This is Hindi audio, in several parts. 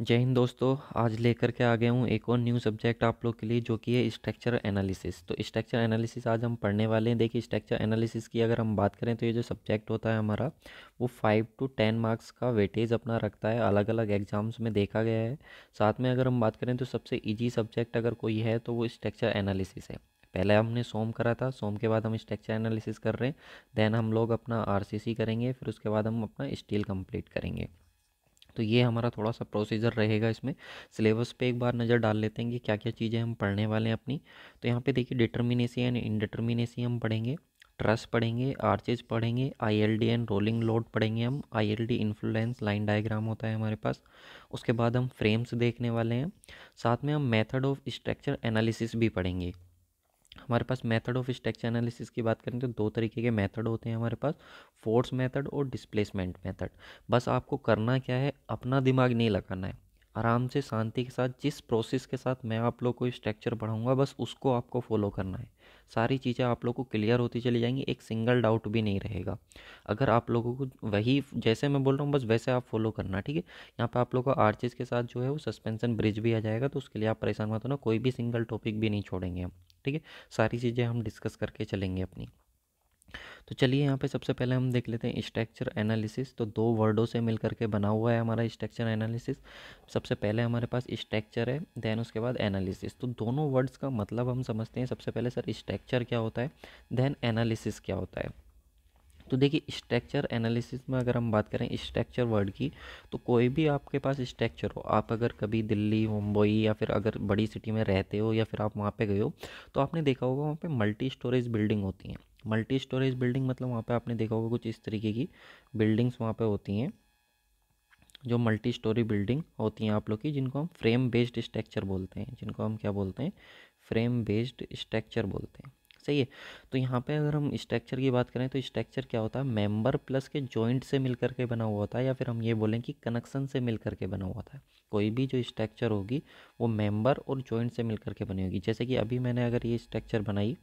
जय हिंद दोस्तों आज लेकर के आ गए हूँ एक और न्यू सब्जेक्ट आप लोग के लिए जो कि है स्ट्रक्चर एनालिसिस तो स्ट्रक्चर एनालिसिस आज हम पढ़ने वाले हैं देखिए स्ट्रक्चर एनालिसिस की अगर हम बात करें तो ये जो सब्जेक्ट होता है हमारा वो फाइव टू टेन मार्क्स का वेटेज अपना रखता है अलग अलग एग्जाम्स में देखा गया है साथ में अगर हम बात करें तो सबसे ईजी सब्जेक्ट अगर कोई है तो वो स्ट्रक्चर एनालिसिस है पहले हमने सोम करा था सोम के बाद हम स्ट्रक्चर एनालिसिस कर रहे हैं देन हम लोग अपना आर करेंगे फिर उसके बाद हम अपना स्टील कम्प्लीट करेंगे तो ये हमारा थोड़ा सा प्रोसीजर रहेगा इसमें सिलेबस पे एक बार नज़र डाल लेते हैं कि क्या क्या चीज़ें हम पढ़ने वाले हैं अपनी तो यहाँ पे देखिए डिटर्मिनेसी एंड इनडिटर्मिनेसी हम पढ़ेंगे ट्रस्ट पढ़ेंगे आर्चेज पढ़ेंगे I L D and rolling load पढ़ेंगे हम I L D influence line diagram होता है हमारे पास उसके बाद हम फ्रेम्स देखने वाले हैं साथ में हम मेथड ऑफ स्ट्रक्चर एनालिसिस भी पढ़ेंगे हमारे पास मेथड ऑफ स्ट्रक्चर एनालिसिस की बात करें तो दो तरीके के मेथड होते हैं हमारे पास फोर्स मेथड और डिस्प्लेसमेंट मेथड बस आपको करना क्या है अपना दिमाग नहीं लगाना है आराम से शांति के साथ जिस प्रोसेस के साथ मैं आप लोग को स्ट्रक्चर पढ़ाऊँगा बस उसको आपको फॉलो करना है सारी चीज़ें आप लोग को क्लियर होती चली जाएंगी एक सिंगल डाउट भी नहीं रहेगा अगर आप लोगों को वही जैसे मैं बोल रहा हूँ बस वैसे आप फॉलो करना ठीक है यहाँ पे आप लोगों को आर्चेज़ के साथ जो है वो सस्पेंसन ब्रिज भी आ जाएगा तो उसके लिए आप परेशान मत होना कोई भी सिंगल टॉपिक भी नहीं छोड़ेंगे हम ठीक है सारी चीज़ें हम डिस्कस करके चलेंगे अपनी तो चलिए यहाँ पे सबसे पहले हम देख लेते हैं स्ट्रक्चर एनालिसिस तो दो वर्डों से मिल करके बना हुआ है हमारा स्ट्रक्चर एनालिसिस सबसे पहले हमारे पास स्ट्रक्चर है देन उसके बाद एनालिसिस तो दोनों वर्ड्स का मतलब हम समझते हैं सबसे पहले सर स्ट्रक्चर क्या होता है देन एनालिसिस क्या होता है तो देखिए स्ट्रक्चर एनालिसिस में अगर हम बात करें स्ट्रक्चर वर्ड की तो कोई भी आपके पास स्ट्रक्चर हो आप अगर कभी दिल्ली मुंबई या फिर अगर बड़ी सिटी में रहते हो या फिर आप वहाँ पे गए हो तो आपने देखा होगा वहाँ पे मल्टी स्टोरेज बिल्डिंग होती हैं मल्टी स्टोरेज बिल्डिंग मतलब वहाँ पे आपने देखा होगा कुछ इस तरीके की बिल्डिंग्स वहाँ पर होती हैं जो मल्टी स्टोरी बिल्डिंग होती हैं आप लोग की जिनको हम फ्रेम बेस्ड स्ट्रक्चर बोलते हैं जिनको हम क्या बोलते हैं फ्रेम बेस्ड स्ट्रक्चर बोलते हैं सही है तो यहाँ पे अगर हम स्ट्रक्चर की बात करें तो स्ट्रक्चर क्या होता है मेंबर प्लस के जॉइंट से मिल करके बना हुआ होता है या फिर हम ये बोलें कि कनेक्शन से मिल के बना हुआ होता है कोई भी जो स्ट्रक्चर होगी वो मेम्बर और जॉइंट से मिल के बनी होगी जैसे कि अभी मैंने अगर ये स्ट्रक्चर बनाई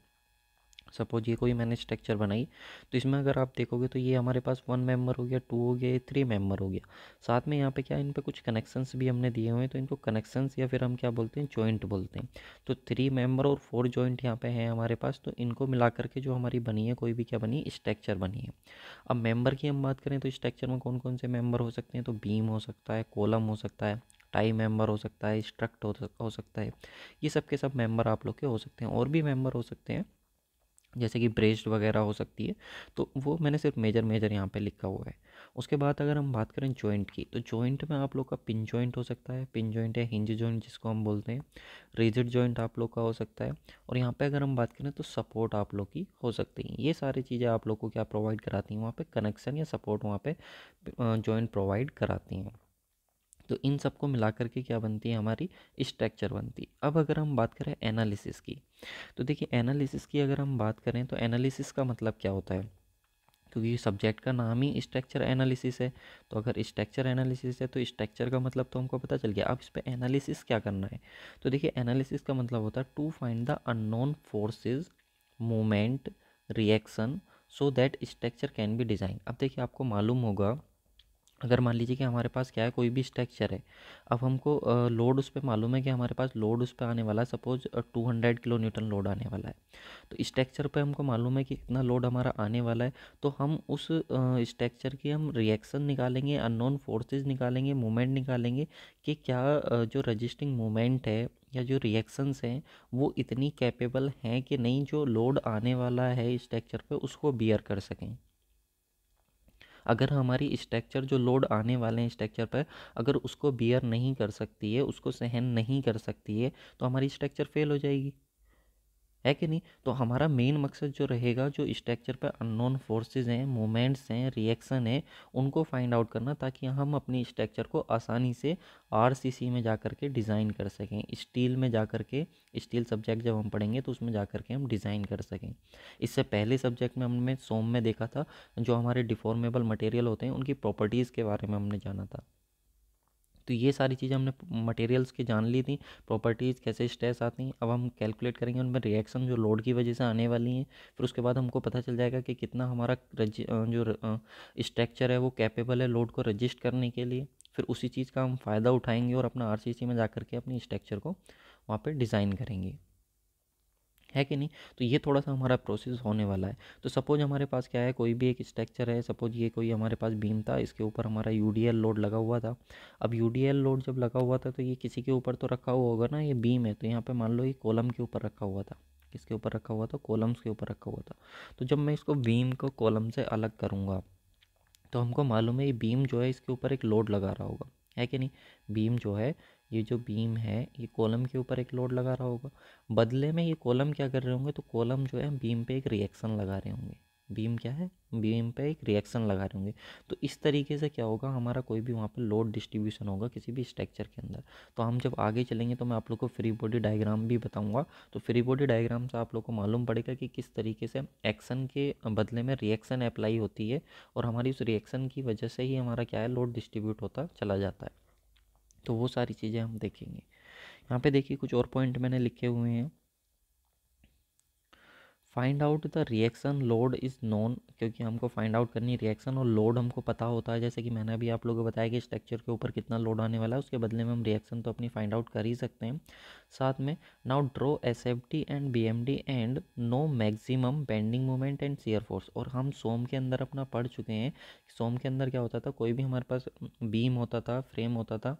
सपोज ये कोई मैंने स्ट्रक्चर बनाई तो इसमें अगर आप देखोगे तो ये हमारे पास वन मेंबर हो गया टू हो गया थ्री मेंबर हो गया साथ में यहाँ पे क्या इन पे कुछ कनेक्शंस भी हमने दिए हुए हैं तो इनको कनेक्शंस या फिर हम क्या बोलते हैं जॉइंट बोलते हैं तो थ्री मेंबर और फोर जॉइंट यहाँ पे हैं हमारे पास तो इनको मिला करके जो हमारी बनी है कोई भी क्या बनी स्ट्रक्चर बनी है अब मेम्बर की हम बात करें तो स्ट्रक्चर में कौन कौन से मेम्बर हो सकते हैं तो बीम हो सकता है कोलम हो सकता है टाई मेंबर हो सकता है स्ट्रक्ट हो सकता है ये सब के सब मेंबर आप लोग के हो सकते हैं और भी मेंबर हो सकते हैं जैसे कि ब्रेस्ट वगैरह हो सकती है तो वो मैंने सिर्फ मेजर मेजर यहाँ पे लिखा हुआ है उसके बाद अगर हम बात करें जॉइंट की तो जॉइंट में आप लोग का पिन जॉइंट हो सकता है पिन जॉइंट या हिंज जॉइंट जिसको हम बोलते हैं रेजिड जॉइंट आप लोग का हो सकता है और यहाँ पे अगर हम बात करें तो सपोर्ट आप लोग की हो सकती है ये सारी चीज़ें आप लोग को क्या प्रोवाइड कराती हैं वहाँ पर कनेक्शन या सपोर्ट वहाँ पर जॉइंट प्रोवाइड कराती हैं तो इन सबको मिला करके क्या बनती है हमारी स्ट्रक्चर बनती है अब अगर हम बात करें एनालिसिस की तो देखिए एनालिसिस की अगर हम बात करें तो एनालिसिस का मतलब क्या होता है क्योंकि सब्जेक्ट का नाम ही स्ट्रक्चर एनालिसिस है तो अगर स्ट्रक्चर एनालिसिस है तो स्ट्रक्चर का मतलब तो हमको पता चल गया अब इस पर एनालिसिस क्या करना है तो देखिए एनालिसिस का मतलब होता है to find the unknown forces moment reaction so that structure can be design अब देखिए आपको मालूम होगा अगर मान लीजिए कि हमारे पास क्या है कोई भी स्ट्रक्चर है अब हमको लोड उस पर मालूम है कि हमारे पास लोड उस पर आने वाला है suppose two hundred kilo newton load आने वाला है तो स्ट्रक्चर पे हमको मालूम है कि इतना लोड हमारा आने वाला है तो हम उस स्ट्रक्चर की हम रिएक्शन निकालेंगे अननोन फोर्सेज निकालेंगे मूवमेंट निकालेंगे कि क्या जो रजिस्टिंग मूवमेंट है या जो रिएक्शंस हैं वो इतनी कैपेबल हैं कि नहीं जो लोड आने वाला है स्ट्रक्चर पर उसको बियर कर सकें अगर हमारी स्ट्रक्चर जो लोड आने वाले हैं स्ट्रक्चर पर अगर उसको बियर नहीं कर सकती है उसको सहन नहीं कर सकती है तो हमारी स्ट्रक्चर फेल हो जाएगी है कि नहीं तो हमारा मेन मकसद जो रहेगा जो स्ट्रक्चर पर अननोन फोर्सेस हैं मोमेंट्स हैं रिएक्शन है उनको फाइंड आउट करना ताकि हम अपनी स्ट्रक्चर को आसानी से आरसीसी में जा कर के डिज़ाइन कर सकें स्टील में जा कर के स्टील सब्जेक्ट जब हम पढ़ेंगे तो उसमें जा कर के हम डिज़ाइन कर सकें इससे पहले सब्जेक्ट में हमने सोम में देखा था जो हमारे डिफॉर्मेबल मटेरियल होते हैं उनकी प्रॉपर्टीज़ के बारे में हमने जाना था तो ये सारी चीज़ें हमने मटेरियल्स की जान ली थी प्रॉपर्टीज़ कैसे स्ट्रेस आती हैं अब हम कैलकुलेट करेंगे उनमें रिएक्शन जो लोड की वजह से आने वाली हैं फिर उसके बाद हमको पता चल जाएगा कि कितना हमारा जो स्ट्रक्चर है वो कैपेबल है लोड को रजिस्ट करने के लिए फिर उसी चीज़ का हम फ़ायदा उठाएंगे और अपना आर में जा के अपनी स्ट्रक्चर को वहाँ पर डिज़ाइन करेंगे है कि नहीं तो ये थोड़ा सा हमारा प्रोसेस होने वाला है तो सपोज हमारे पास क्या है कोई भी एक स्ट्रक्चर है सपोज ये कोई हमारे पास बीम था इसके ऊपर हमारा यू लोड लगा हुआ था अब यू लोड जब लगा हुआ था तो ये किसी के ऊपर तो रखा हुआ होगा ना ये बीम है तो यहाँ पर मान लो ये कॉलम के ऊपर रखा हुआ था किसके ऊपर रखा हुआ था कॉलम्स के ऊपर रखा हुआ था तो जब मैं इसको बीम को कॉलम से अलग करूँगा तो हमको मालूम है ये बीम जो है इसके ऊपर एक लोड लगा रहा होगा है कि नहीं बीम जो है ये जो बीम है ये कॉलम के ऊपर एक लोड लगा रहा होगा बदले में ये कॉलम क्या कर रहे होंगे तो कॉलम जो है बीम पे एक रिएक्शन लगा रहे होंगे बीम क्या है बीम पे एक रिएक्शन लगा रहे होंगे तो इस तरीके से क्या होगा हमारा कोई भी वहाँ पर लोड डिस्ट्रीब्यूशन होगा किसी भी स्ट्रक्चर के अंदर तो हम जब आगे चलेंगे तो मैं आप लोग को फ्री बॉडी डायग्राम भी बताऊँगा तो फ्री बॉडी डायग्राम से आप लोग को मालूम पड़ेगा कि किस तरीके से एक्शन के बदले में रिएक्शन अप्लाई होती है और हमारी उस रिएक्शन की वजह से ही हमारा क्या है लोड डिस्ट्रीब्यूट होता चला जाता है तो वो सारी चीज़ें हम देखेंगे यहाँ पे देखिए कुछ और पॉइंट मैंने लिखे हुए हैं find out the reaction load is known क्योंकि हमको फाइंड आउट करनी रिएक्शन और लोड हमको पता होता है जैसे कि मैंने अभी आप लोगों को बताया कि स्ट्रक्चर के ऊपर कितना लोड आने वाला है उसके बदले में हम रिएक्शन तो अपनी फाइंड आउट कर ही सकते हैं साथ में now draw S F T and B M D and know maximum bending moment and shear force और हम सोम के अंदर अपना पढ़ चुके हैं सोम के अंदर क्या होता था कोई भी हमारे पास बीम होता था फ्रेम होता था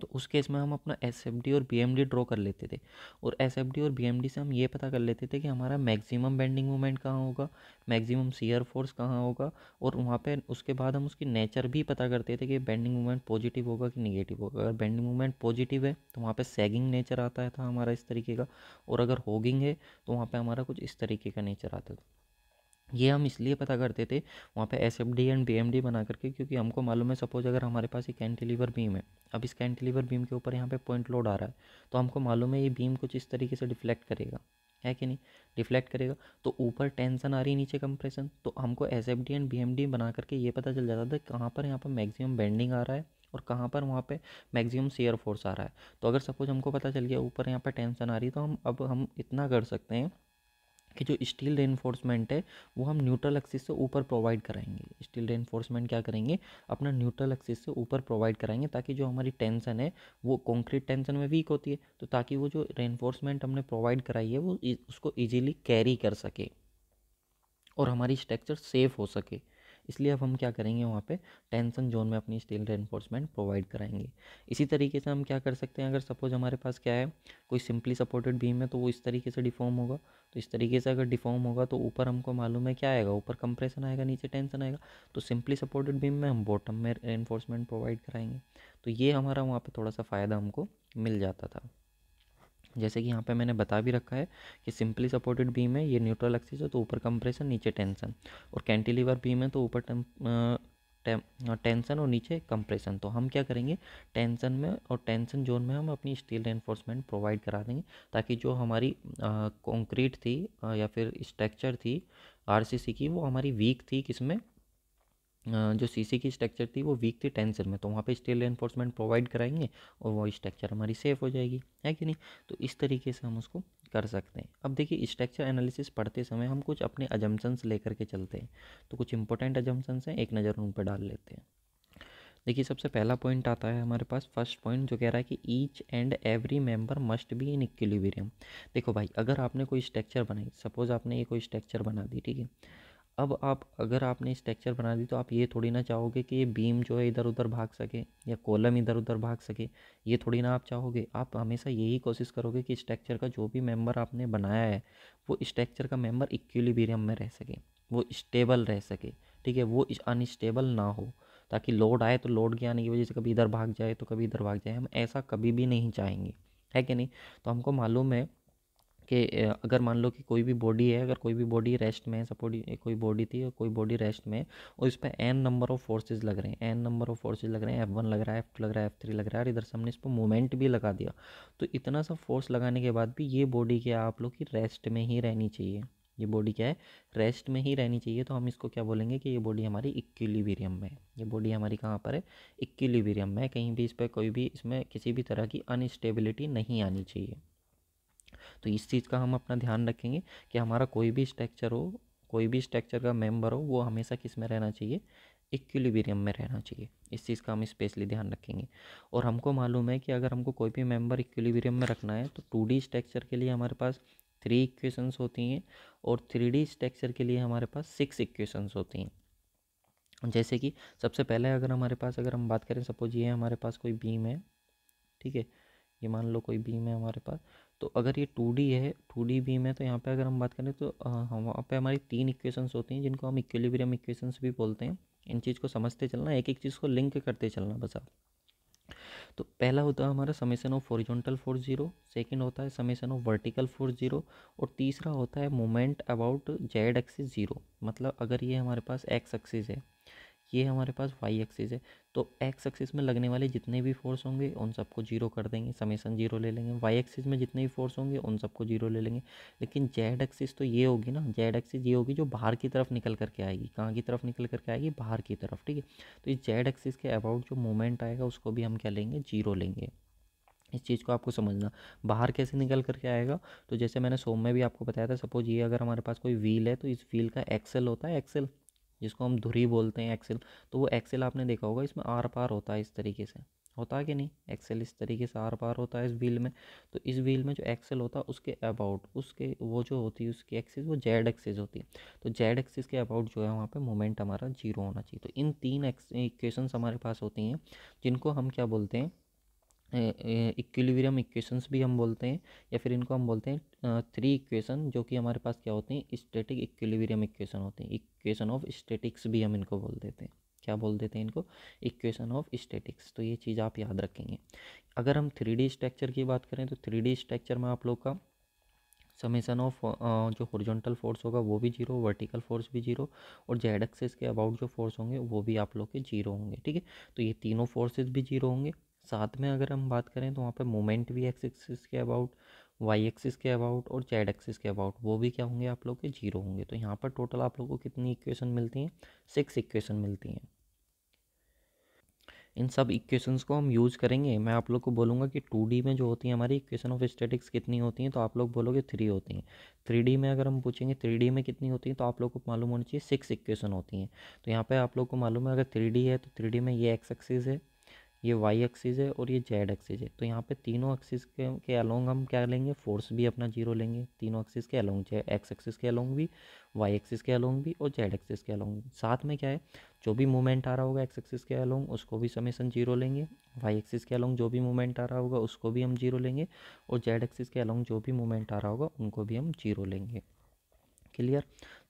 तो उस केस में हम अपना एस एफ डी और बी एम डी ड्रॉ कर लेते थे और एस एफ डी और बी एम डी से हम ये पता कर लेते थे कि हमारा मैक्सिमम बेंडिंग मोमेंट कहाँ होगा मैक्सिमम सीयर फोर्स कहाँ होगा और वहाँ पे उसके बाद हम उसकी नेचर भी पता करते थे कि बेंडिंग मोमेंट पॉजिटिव होगा कि निगेटिव होगा अगर बेंडिंग मोमेंट पॉजिटिव है तो वहाँ पर सैगिंग नेचर आता था हमारा इस तरीके का और अगर होगिंग है तो वहाँ पर हमारा कुछ इस तरीके का नेचर आता था ये हम इसलिए पता करते थे वहाँ पे S F D and B M D बना करके क्योंकि हमको मालूम है सपोज़ अगर हमारे पास ये कैंटिलीवर बीम है अब इस कैंटिलीवर बीम के ऊपर यहाँ पे पॉइंट लोड आ रहा है तो हमको मालूम है ये बीम कुछ इस तरीके से डिफ्लेक्ट करेगा है कि नहीं डिफ्लेक्ट करेगा तो ऊपर टेंसन आ रही है नीचे कंप्रेशन तो हमको S F D and B M D बना करके ये पता चल जाता था कहाँ पर यहाँ पर मैक्सिमम बेंडिंग आ रहा है और कहाँ पर वहाँ पे मैक्सिमम शेयर फोर्स आ रहा है तो अगर सपोज हमको पता चल गया ऊपर यहाँ पर टेंसन आ रही है तो हम अब हम इतना कर सकते हैं कि जो स्टील रेनफोर्समेंट है वो हम न्यूट्रल एक्सिस से ऊपर प्रोवाइड कराएंगे स्टील रेनफोर्समेंट क्या करेंगे अपना न्यूट्रल एक्सिस से ऊपर प्रोवाइड कराएंगे ताकि जो हमारी टेंशन है वो कॉन्क्रीट टेंशन में वीक होती है तो ताकि वो जो रेनफोर्समेंट हमने प्रोवाइड कराई है वो उसको ईजिली कैरी कर सके और हमारी स्ट्रक्चर सेफ़ हो सके इसलिए अब हम क्या करेंगे वहाँ पे टेंसन जोन में अपनी स्टील रेनफोर्समेंट प्रोवाइड कराएंगे इसी तरीके से हम क्या कर सकते हैं अगर सपोज हमारे पास क्या है कोई सिंपली सपोर्टेड बीम है तो वो इस तरीके से डिफॉर्म होगा तो इस तरीके से अगर डिफॉर्म होगा तो ऊपर हमको मालूम है क्या आएगा ऊपर कंप्रेशन आएगा नीचे टेंसन आएगा तो सिंपली सपोर्टेड बीम में हम बॉटम में रेनफोर्समेंट प्रोवाइड कराएंगे तो ये हमारा वहाँ पर थोड़ा सा फ़ायदा हमको मिल जाता था जैसे कि यहाँ पे मैंने बता भी रखा है कि सिंपली सपोर्टेड बीम है ये न्यूट्रल एक्सिस है तो ऊपर कंप्रेशन नीचे टेंशन और कैंटिलीवर बीम है तो ऊपर टेंशन और नीचे कंप्रेशन तो हम क्या करेंगे टेंशन में और टेंशन जोन में हम अपनी स्टील एनफोर्समेंट प्रोवाइड करा देंगे ताकि जो हमारी कंक्रीट थी आ, या फिर स्ट्रक्चर थी आरसीसी की वो हमारी वीक थी किसमें जो सीसी की स्ट्रक्चर थी वो वीक थी टेंसर में तो वहाँ पे स्टील एनफोर्समेंट प्रोवाइड कराएंगे और वो स्ट्रक्चर हमारी सेफ़ हो जाएगी है कि नहीं तो इस तरीके से हम उसको कर सकते हैं अब देखिए स्ट्रक्चर एनालिसिस पढ़ते समय हम कुछ अपने अजम्पन्स लेकर के चलते हैं तो कुछ इंपॉर्टेंट अजम्पन्स हैं एक नज़र उन पर डाल लेते हैं देखिए सबसे पहला पॉइंट आता है हमारे पास फर्स्ट पॉइंट जो कह रहा है कि each and every member must be in equilibrium देखो भाई अगर आपने कोई स्ट्रक्चर बनाई सपोज़ आपने ये कोई स्ट्रक्चर बना दी ठीक है अब आप अगर आपने स्ट्रक्चर बना दी तो आप ये थोड़ी ना चाहोगे कि ये बीम जो है इधर उधर भाग सके या कॉलम इधर उधर भाग सके ये थोड़ी ना आप चाहोगे आप हमेशा यही कोशिश करोगे कि स्ट्रक्चर का जो भी मेंबर आपने बनाया है वो स्ट्रक्चर का मेंबर इक्विलिब्रियम में रह सके वो स्टेबल रह सके ठीक है वो अनस्टेबल ना हो ताकि लोड आए तो लोड के आने की वजह से कभी इधर भाग जाए तो कभी इधर भाग जाए हम ऐसा कभी भी नहीं चाहेंगे है कि नहीं तो हमको मालूम है कि अगर मान लो कि कोई भी बॉडी है अगर कोई भी बॉडी रेस्ट में है कोई बॉडी थी और कोई बॉडी रेस्ट में और इस पर एन नंबर ऑफ फोर्सेज लग रहे हैं एन नंबर ऑफ फोर्सेज लग रहे हैं एफ वन लग रहा है एफ टू लग रहा है एफ थ्री लग रहा है और इधर से हमने इस पर मूवमेंट भी लगा दिया तो इतना सा फोर्स लगाने के बाद भी ये बॉडी क्या आप लोग की रेस्ट में ही रहनी चाहिए ये बॉडी क्या है रेस्ट में ही रहनी चाहिए तो हम इसको क्या बोलेंगे कि ये बॉडी हमारी इक्विलिब्रियम में है ये बॉडी हमारी कहाँ पर है इक्विलिब्रियम में कहीं भी इस पर कोई भी इसमें किसी भी तरह की अनस्टेबिलिटी नहीं आनी चाहिए तो इस चीज़ का हम अपना ध्यान रखेंगे कि हमारा कोई भी स्ट्रक्चर हो कोई भी स्ट्रक्चर का मेम्बर हो वो हमेशा किस में रहना चाहिए इक्विलिब्रियम में रहना चाहिए इस चीज़ का हम स्पेशली ध्यान रखेंगे और हमको मालूम है कि अगर हमको कोई भी मेम्बर इक्विलिब्रियम में रखना है तो टू डी स्ट्रक्चर के लिए हमारे पास थ्री इक्वेशंस होती हैं और थ्री डी स्ट्रक्चर के लिए हमारे पास सिक्स इक्वेशंस होती हैं जैसे कि सबसे पहले अगर हमारे पास अगर हम बात करें सपोज ये हमारे पास कोई बीम है ठीक है ये मान लो कोई बीम है हमारे पास तो अगर ये टू डी है टू डी बीम है तो यहाँ पे अगर हम बात करें तो हम हाँ, वहाँ पे हमारी तीन इक्वेशंस होती हैं जिनको हम इक्वलीबियम इक्वेशंस भी बोलते हैं इन चीज़ को समझते चलना एक एक चीज़ को लिंक करते चलना बस आप तो पहला होता है हमारा summation of horizontal force zero second होता है summation of vertical force zero और तीसरा होता है moment about Z axis zero मतलब अगर ये हमारे पास एक्स एक्सिस है ये हमारे पास वाई एक्सिस है तो एक्स एक्सिस में लगने वाले जितने भी फोर्स होंगे उन सबको जीरो कर देंगे समेसन जीरो ले लेंगे वाई एक्सिस में जितने भी फोर्स होंगे उन सबको जीरो ले लेंगे लेकिन जेड एक्सिस तो ये होगी ना जेड एक्सिस ये होगी जो बाहर की तरफ निकल करके आएगी कहाँ की तरफ निकल करके आएगी बाहर की तरफ ठीक है तो इस जेड एक्सिस के अबाउट जो मोमेंट आएगा उसको भी हम क्या लेंगे जीरो लेंगे इस चीज़ को आपको समझना बाहर कैसे निकल करके आएगा तो जैसे मैंने सोम में भी आपको बताया था सपोज ये अगर हमारे पास कोई व्हील है तो इस व्हील का एक्सेल होता है एक्सेल जिसको हम धुरी बोलते हैं एक्सेल तो वो एक्सेल आपने देखा होगा इसमें आर पार होता है इस तरीके से होता है कि नहीं एक्सेल इस तरीके से आर पार होता है इस व्हील में तो इस व्हील में जो एक्सेल होता है उसके अबाउट उसके वो जो होती है उसकी एक्सिस वो जेड एक्सिस होती है तो जेड एक्सिस के अबाउट जो है वहाँ पे मोमेंट हमारा जीरो होना चाहिए तो इन तीन इक्वेशंस हमारे पास होती हैं जिनको हम क्या बोलते हैं इक्विलिब्रियम इक्वेशंस भी हम बोलते हैं या फिर इनको हम बोलते हैं थ्री इक्वेशन जो कि हमारे पास क्या होते हैं स्टेटिक इक्विलिब्रियम इक्वेशन होते हैं इक्वेशन ऑफ स्टेटिक्स भी हम इनको बोल देते हैं क्या बोल देते हैं इनको इक्वेशन ऑफ स्टेटिक्स तो ये चीज़ आप याद रखेंगे अगर हम थ्री स्ट्रक्चर की बात करें तो थ्री स्ट्रक्चर में आप लोग का समेसन ऑफ जो हॉरिजॉन्टल फोर्स होगा वो भी जीरो वर्टिकल फोर्स भी जीरो और जेड एक्सिस के अबाउट जो फोर्स होंगे वो भी आप लोग के जीरो होंगे ठीक है तो ये तीनों फोर्सेज भी जीरो होंगे साथ में अगर हम बात करें तो वहाँ पे मोमेंट भी एक्स एक्सिस के अबाउट वाई एक्सिस के अबाउट और जेड एक्सिस के अबाउट वो भी क्या होंगे आप लोग के जीरो होंगे तो यहाँ पर टोटल आप लोग को कितनी इक्वेशन मिलती हैं सिक्स इक्वेशन मिलती हैं इन सब इक्वेशंस को हम यूज़ करेंगे मैं आप लोग को बोलूँगा कि टू में जो होती है हमारी इक्वेशन ऑफ स्टेटिक्स कितनी होती हैं तो आप लोग बोलोगे थ्री होती हैं थ्री में अगर हम पूछेंगे थ्री में कितनी होती हैं तो आप लोग को मालूम होनी चाहिए सिक्स इक्वेशन होती हैं तो यहाँ पर आप लोग को मालूम है अगर थ्री है तो थ्री में ये एक्स एक्सिस है ये वाई एक्सिस है और ये जेड एक्सिस है तो यहाँ पे तीनों एक्सिस के के अलोंग हम क्या लेंगे फोर्स भी अपना जीरो लेंगे तीनों एक्सिस के अलोंग जे एक्स एक्सिस के अलोंग भी वाई एक्सिस के अलोंग भी और जेड एक्सिस के अलोंग भी साथ में क्या है जो भी मूवमेंट आ रहा होगा एक्स एक्सिस के अलोंग उसको भी समेसन जीरो लेंगे वाई एक्सिस के अलोंग जो भी मूवमेंट आ रहा होगा उसको भी हम जीरो लेंगे और जेड एक्सिस के अलोंग जो भी मूवमेंट आ रहा होगा उनको भी हम जीरो लेंगे क्लियर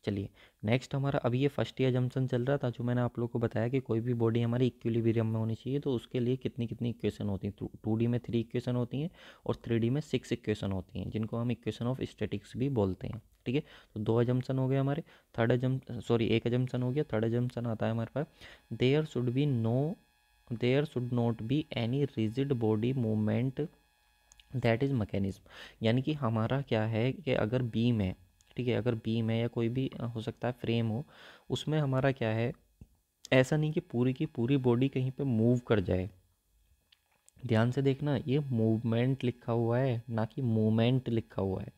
चलिए नेक्स्ट हमारा अभी ये फर्स्ट ईयर जम्पन चल रहा था जो मैंने आप लोग को बताया कि कोई भी बॉडी हमारी इक्विलिब्रियम में होनी चाहिए तो उसके लिए कितनी कितनी इक्वेशन होती हैं टू डी में थ्री इक्वेशन होती हैं और थ्री डी में सिक्स इक्वेशन होती हैं जिनको हम इक्वेशन ऑफ स्टेटिक्स भी बोलते हैं ठीक है तो दो एजम्पन हो गए हमारे थर्ड एजम सॉरी एक एजम्पन हो गया थर्ड एजम्पन आता है हमारे पास there should be no there should not be any rigid body movement that is mechanism यानी कि हमारा क्या है कि अगर बीम है ठीक है अगर बीम है या कोई भी हो सकता है फ्रेम हो उसमें हमारा क्या है ऐसा नहीं कि पूरी की पूरी बॉडी कहीं पे मूव कर जाए ध्यान से देखना ये मूवमेंट लिखा हुआ है ना कि मूवमेंट लिखा हुआ है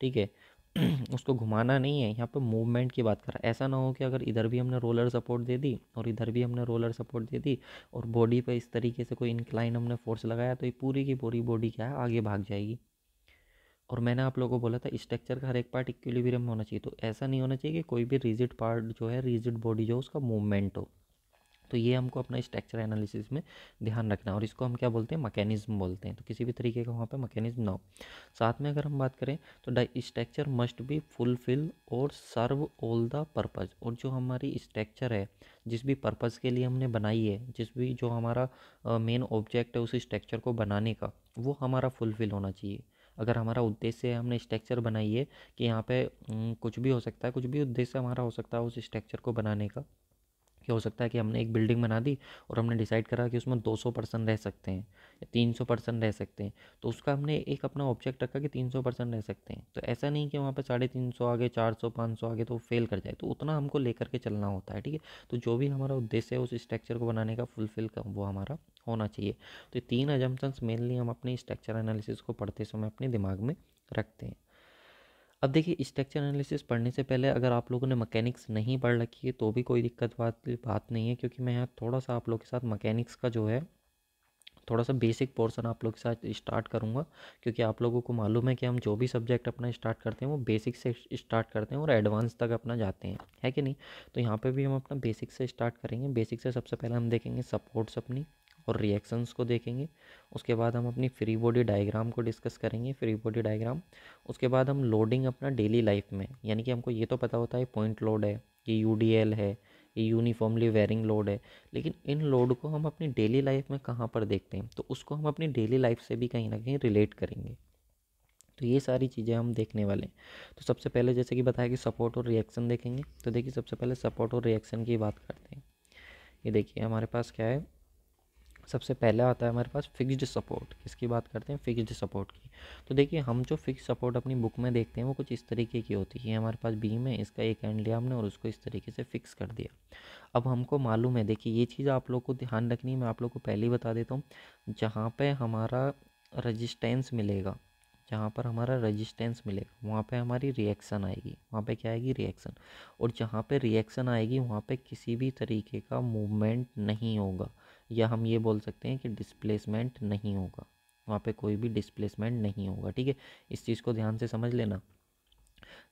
ठीक है उसको घुमाना नहीं है यहाँ पे मूवमेंट की बात कर रहा है ऐसा ना हो कि अगर इधर भी हमने रोलर सपोर्ट दे दी और इधर भी हमने रोलर सपोर्ट दे दी और बॉडी पे इस तरीके से कोई इंक्लाइन हमने फोर्स लगाया तो ये पूरी की पूरी बॉडी क्या है आगे भाग जाएगी और मैंने आप लोगों को बोला था स्ट्रक्चर का हर एक पार्ट इक्विलिब्रियम में होना चाहिए तो ऐसा नहीं होना चाहिए कि कोई भी रिजिड पार्ट जो है रिजिड बॉडी जो उसका मूवमेंट हो तो ये हमको अपना स्ट्रक्चर एनालिसिस में ध्यान रखना है और इसको हम क्या बोलते हैं मैकेनिज्म बोलते हैं तो किसी भी तरीके का वहाँ पे मैकेनिज्म ना हो साथ में अगर हम बात करें तो स्ट्रक्चर मस्ट बी फुलफिल और सर्व ऑल द पर्पज़ और जो हमारी स्ट्रक्चर है जिस भी पर्पज़ के लिए हमने बनाई है जिस भी जो हमारा मेन ऑब्जेक्ट है उस स्ट्रक्चर को बनाने का वो हमारा फुलफिल होना चाहिए अगर हमारा उद्देश्य है हमने स्ट्रक्चर है कि यहाँ पे कुछ भी हो सकता है कुछ भी उद्देश्य हमारा हो सकता है उस स्ट्रक्चर को बनाने का क्या हो सकता है कि हमने एक बिल्डिंग बना दी और हमने डिसाइड करा कि उसमें 200 परसेंट रह सकते हैं या 300 परसेंट रह सकते हैं तो उसका हमने एक अपना ऑब्जेक्ट रखा कि 300 परसेंट रह सकते हैं तो ऐसा नहीं कि वहाँ पर साढ़े तीन सौ आगे चार सौ पाँच सौ आगे तो फेल कर जाए तो उतना हमको लेकर के चलना होता है ठीक है तो जो भी हमारा उद्देश्य है उस स्ट्रक्चर को बनाने का फुलफिल का वो हमारा होना चाहिए तो ये तीन एजम्पन्स मेनली हम अपने स्ट्रक्चर एनालिसिस को पढ़ते समय अपने दिमाग में रखते हैं अब देखिए स्ट्रक्चर एनालिसिस पढ़ने से पहले अगर आप लोगों ने मकैनिक्स नहीं पढ़ रखी है तो भी कोई दिक्कत बात बात नहीं है क्योंकि मैं यहाँ थोड़ा सा आप लोग के साथ मकैनिक्स का जो है थोड़ा सा बेसिक पोर्शन आप लोग के साथ स्टार्ट करूँगा क्योंकि आप लोगों को मालूम है कि हम जो भी सब्जेक्ट अपना स्टार्ट करते हैं वो बेसिक से स्टार्ट करते हैं और एडवांस तक अपना जाते हैं है कि नहीं तो यहाँ पे भी हम अपना बेसिक से स्टार्ट करेंगे बेसिक से सबसे पहले हम देखेंगे सपोर्ट्स अपनी और रिएक्शंस को देखेंगे उसके बाद हम अपनी फ्री बॉडी डायग्राम को डिस्कस करेंगे फ्री बॉडी डायग्राम उसके बाद हम लोडिंग अपना डेली लाइफ में यानी कि हमको ये तो पता होता है पॉइंट लोड है ये यू है ये यूनिफॉर्मली वेरिंग लोड है लेकिन इन लोड को हम अपनी डेली लाइफ में कहाँ पर देखते हैं तो उसको हम अपनी डेली लाइफ से भी कहीं ना कहीं रिलेट करेंगे तो ये सारी चीज़ें हम देखने वाले हैं तो सबसे पहले जैसे कि बताया कि सपोर्ट और रिएक्शन देखेंगे तो देखिए सबसे पहले सपोर्ट और रिएक्शन की बात करते हैं ये देखिए हमारे पास क्या है सबसे पहला आता है हमारे पास फिक्स्ड सपोर्ट किसकी बात करते हैं फिक्स्ड सपोर्ट की तो देखिए हम जो फिक्स सपोर्ट अपनी बुक में देखते हैं वो कुछ इस तरीके की होती है हमारे पास बीम है इसका एक एंड लिया हमने और उसको इस तरीके से फिक्स कर दिया अब हमको मालूम है देखिए ये चीज़ आप लोग को ध्यान रखनी है मैं आप लोग को पहले ही बता देता हूँ जहाँ पर हमारा रजिस्टेंस मिलेगा जहाँ पर हमारा रेजिस्टेंस मिलेगा वहाँ पे हमारी रिएक्शन आएगी वहाँ पे क्या आएगी रिएक्शन और जहाँ पे रिएक्शन आएगी वहाँ पे किसी भी तरीके का मूवमेंट नहीं होगा या हम ये बोल सकते हैं कि डिस्प्लेसमेंट नहीं होगा वहाँ पे कोई भी डिस्प्लेसमेंट नहीं होगा ठीक है इस चीज़ को ध्यान से समझ लेना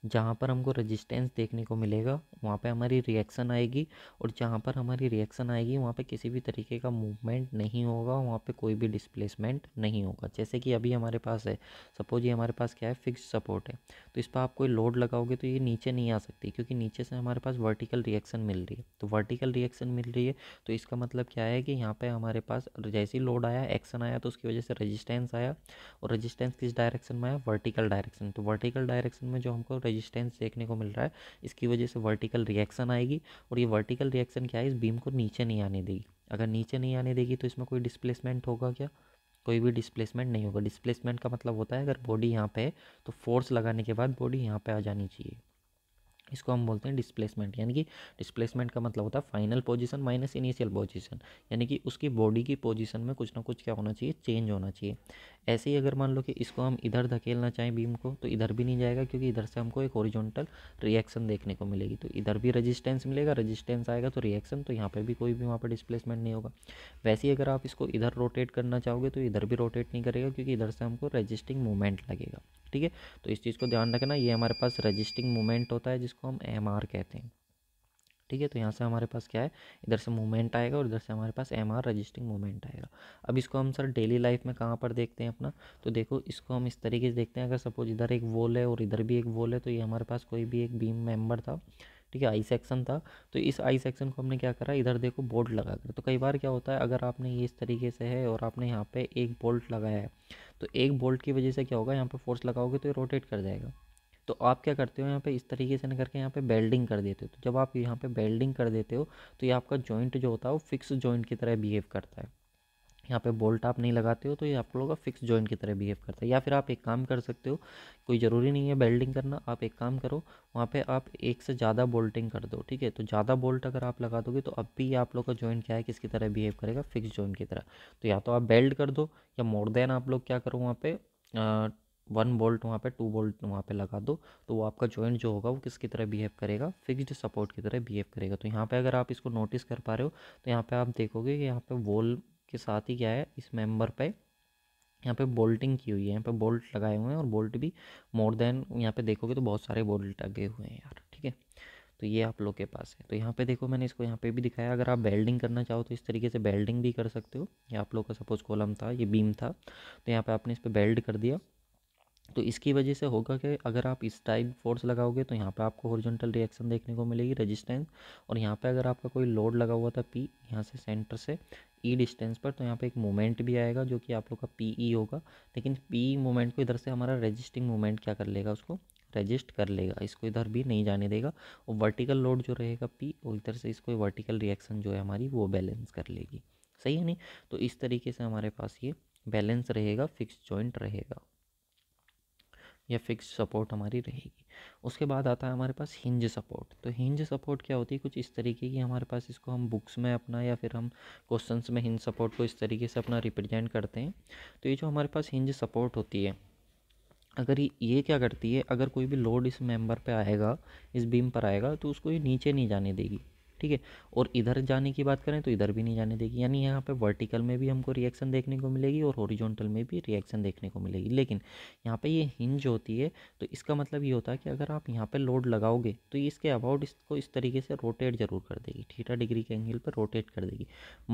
जहाँ पर हमको रेजिस्टेंस देखने को मिलेगा वहाँ पे हमारी रिएक्शन आएगी और जहाँ पर हमारी रिएक्शन आएगी वहाँ पे किसी भी तरीके का मूवमेंट नहीं होगा वहाँ पे कोई भी डिस्प्लेसमेंट नहीं होगा जैसे कि अभी हमारे पास है सपोज ये हमारे पास क्या है फिक्स सपोर्ट है तो इस पर आप कोई लोड लगाओगे तो ये नीचे नहीं आ सकती क्योंकि नीचे से हमारे पास वर्टिकल रिएक्शन मिल रही है तो वर्टिकल रिएक्शन मिल रही है तो इसका मतलब क्या है कि यहाँ पर हमारे पास जैसे ही लोड आया एक्शन आया तो उसकी वजह से रजिस्टेंस आया और रजिस्टेंस किस डायरेक्शन में आया वर्टिकल डायरेक्शन तो वर्टिकल डायरेक्शन में जो हमको रेजिस्टेंस देखने को मिल रहा है इसकी वजह से वर्टिकल रिएक्शन आएगी और ये वर्टिकल रिएक्शन क्या है इस बीम को नीचे नहीं आने देगी अगर नीचे नहीं आने देगी तो इसमें कोई डिस्प्लेसमेंट होगा क्या कोई भी डिस्प्लेसमेंट नहीं होगा डिस्प्लेसमेंट का मतलब होता है अगर बॉडी यहाँ पर है तो फोर्स लगाने के बाद बॉडी यहाँ पर आ जानी चाहिए इसको हम बोलते हैं डिस्प्लेसमेंट यानी कि डिस्प्लेसमेंट का मतलब होता है final position minus initial position यानी कि उसकी बॉडी की पोजीशन में कुछ ना कुछ क्या होना चाहिए चेंज होना चाहिए ऐसे ही अगर मान लो कि इसको हम इधर धकेलना चाहें बीम को तो इधर भी नहीं जाएगा क्योंकि इधर से हमको एक ओरिजोनटल रिएक्शन देखने को मिलेगी तो इधर भी रजिस्टेंस मिलेगा रजिस्टेंस आएगा तो रिएक्शन तो यहाँ पर भी कोई भी वहाँ पर डिस्प्लेसमेंट नहीं होगा वैसे ही अगर आप इसको इधर रोटेट करना चाहोगे तो इधर भी रोटेट नहीं करेगा क्योंकि इधर से हमको रजिस्टिंग मूवमेंट लगेगा ठीक है तो इस चीज़ को ध्यान रखना ये हमारे पास रजिस्टिंग मूवमेंट होता है जिसको हम एम कहते हैं ठीक है तो यहाँ से हमारे पास क्या है इधर से मूवमेंट आएगा और इधर से हमारे पास एम आर रजिस्टिंग मूवमेंट आएगा अब इसको हम सर डेली लाइफ में कहाँ पर देखते हैं अपना तो देखो इसको हम इस तरीके से देखते हैं अगर सपोज इधर एक वोल है और इधर भी एक वोल है तो ये हमारे पास कोई भी एक बीम मेम्बर था ठीक है आई सेक्शन था तो इस आई सेक्शन को हमने क्या करा इधर देखो बोल्ट लगा कर तो कई बार क्या होता है अगर आपने ये इस तरीके से है और आपने यहाँ पे एक बोल्ट लगाया है तो एक बोल्ट की वजह से क्या होगा यहाँ पे फोर्स लगाओगे तो ये रोटेट कर जाएगा तो आप क्या करते हो यहाँ पे इस तरीके से ना करके यहाँ पे बेल्डिंग कर देते हो तो जब आप यहाँ पे बेल्डिंग कर देते हो तो ये आपका जॉइंट जो होता है वो फिक्स जॉइंट की तरह बिहेव करता है यहाँ पे बोल्ट आप नहीं लगाते हो तो ये आप लोगों का फिक्स जॉइंट की तरह बिहेव करता है या फिर आप एक काम कर सकते हो कोई ज़रूरी नहीं है बेल्डिंग करना आप एक काम करो वहाँ पे आप एक से ज़्यादा बोल्टिंग कर दो ठीक है तो ज़्यादा बोल्ट अगर आप लगा दोगे तो अब भी ये आप लोग का जॉइंट क्या है किसकी तरह बिहेव करेगा फिक्स जॉइंट की तरह तो या तो आप बेल्ट कर दो या मोर देन आप लोग क्या करो वहाँ पर वन बोल्ट वहाँ पे टू बोल्ट वहाँ पे लगा दो तो वो आपका जॉइंट जो होगा वो किसकी तरह बिहेव करेगा फिक्स्ड सपोर्ट की तरह बिहेव करेगा तो यहाँ पे अगर आप इसको नोटिस कर पा रहे हो तो यहाँ पे आप देखोगे कि यहाँ पे वॉल के साथ ही क्या है इस मेंबर पे यहाँ पे बोल्टिंग की हुई है यहाँ पे बोल्ट लगाए हुए हैं और बोल्ट भी मोर देन यहाँ पे देखोगे तो बहुत सारे बोल्ट लगे हुए हैं यार ठीक है तो ये आप लोग के पास है तो यहाँ पे देखो मैंने इसको यहाँ पे भी दिखाया अगर आप बेल्डिंग करना चाहो तो इस तरीके से बेल्डिंग भी कर सकते हो ये आप लोग का सपोज कॉलम था ये बीम था तो यहाँ पे आपने इस पर बेल्ड कर दिया तो इसकी वजह से होगा कि अगर आप इस टाइप फोर्स लगाओगे तो यहाँ पे आपको हॉरिजॉन्टल रिएक्शन देखने को मिलेगी रेजिस्टेंस और यहाँ पे अगर आपका कोई लोड लगा हुआ था पी यहाँ से सेंटर से ई e डिस्टेंस पर तो यहाँ पे एक मोमेंट भी आएगा जो कि आप लोग का पी ई e होगा लेकिन पी मोमेंट को इधर से हमारा रजिस्टिंग मोमेंट क्या कर लेगा उसको रजिस्ट कर लेगा इसको इधर भी नहीं जाने देगा और वर्टिकल लोड जो रहेगा पी और इधर से इसको वर्टिकल रिएक्शन जो है हमारी वो बैलेंस कर लेगी सही है नहीं तो इस तरीके से हमारे पास ये बैलेंस रहेगा फिक्स जॉइंट रहेगा या फिक्स सपोर्ट हमारी रहेगी उसके बाद आता है हमारे पास हिंज सपोर्ट तो हिंज सपोर्ट क्या होती है कुछ इस तरीके की हमारे पास इसको हम बुक्स में अपना या फिर हम क्वेश्चंस में हिंज सपोर्ट को इस तरीके से अपना रिप्रेजेंट करते हैं तो ये जो हमारे पास हिंज सपोर्ट होती है अगर ये क्या करती है अगर कोई भी लोड इस मेंबर पे आएगा इस बीम पर आएगा तो उसको ये नीचे नहीं जाने देगी ठीक है और इधर जाने की बात करें तो इधर भी नहीं जाने देगी यानी यहाँ पे वर्टिकल में भी हमको रिएक्शन देखने को मिलेगी और हॉरिजॉन्टल में भी रिएक्शन देखने को मिलेगी लेकिन यहाँ पे ये हिंज होती है तो इसका मतलब ये होता है कि अगर आप यहाँ पे लोड लगाओगे तो इसके अबाउट इसको इस तरीके से रोटेट ज़रूर कर देगी थीटा डिग्री के एंगल पर रोटेट कर देगी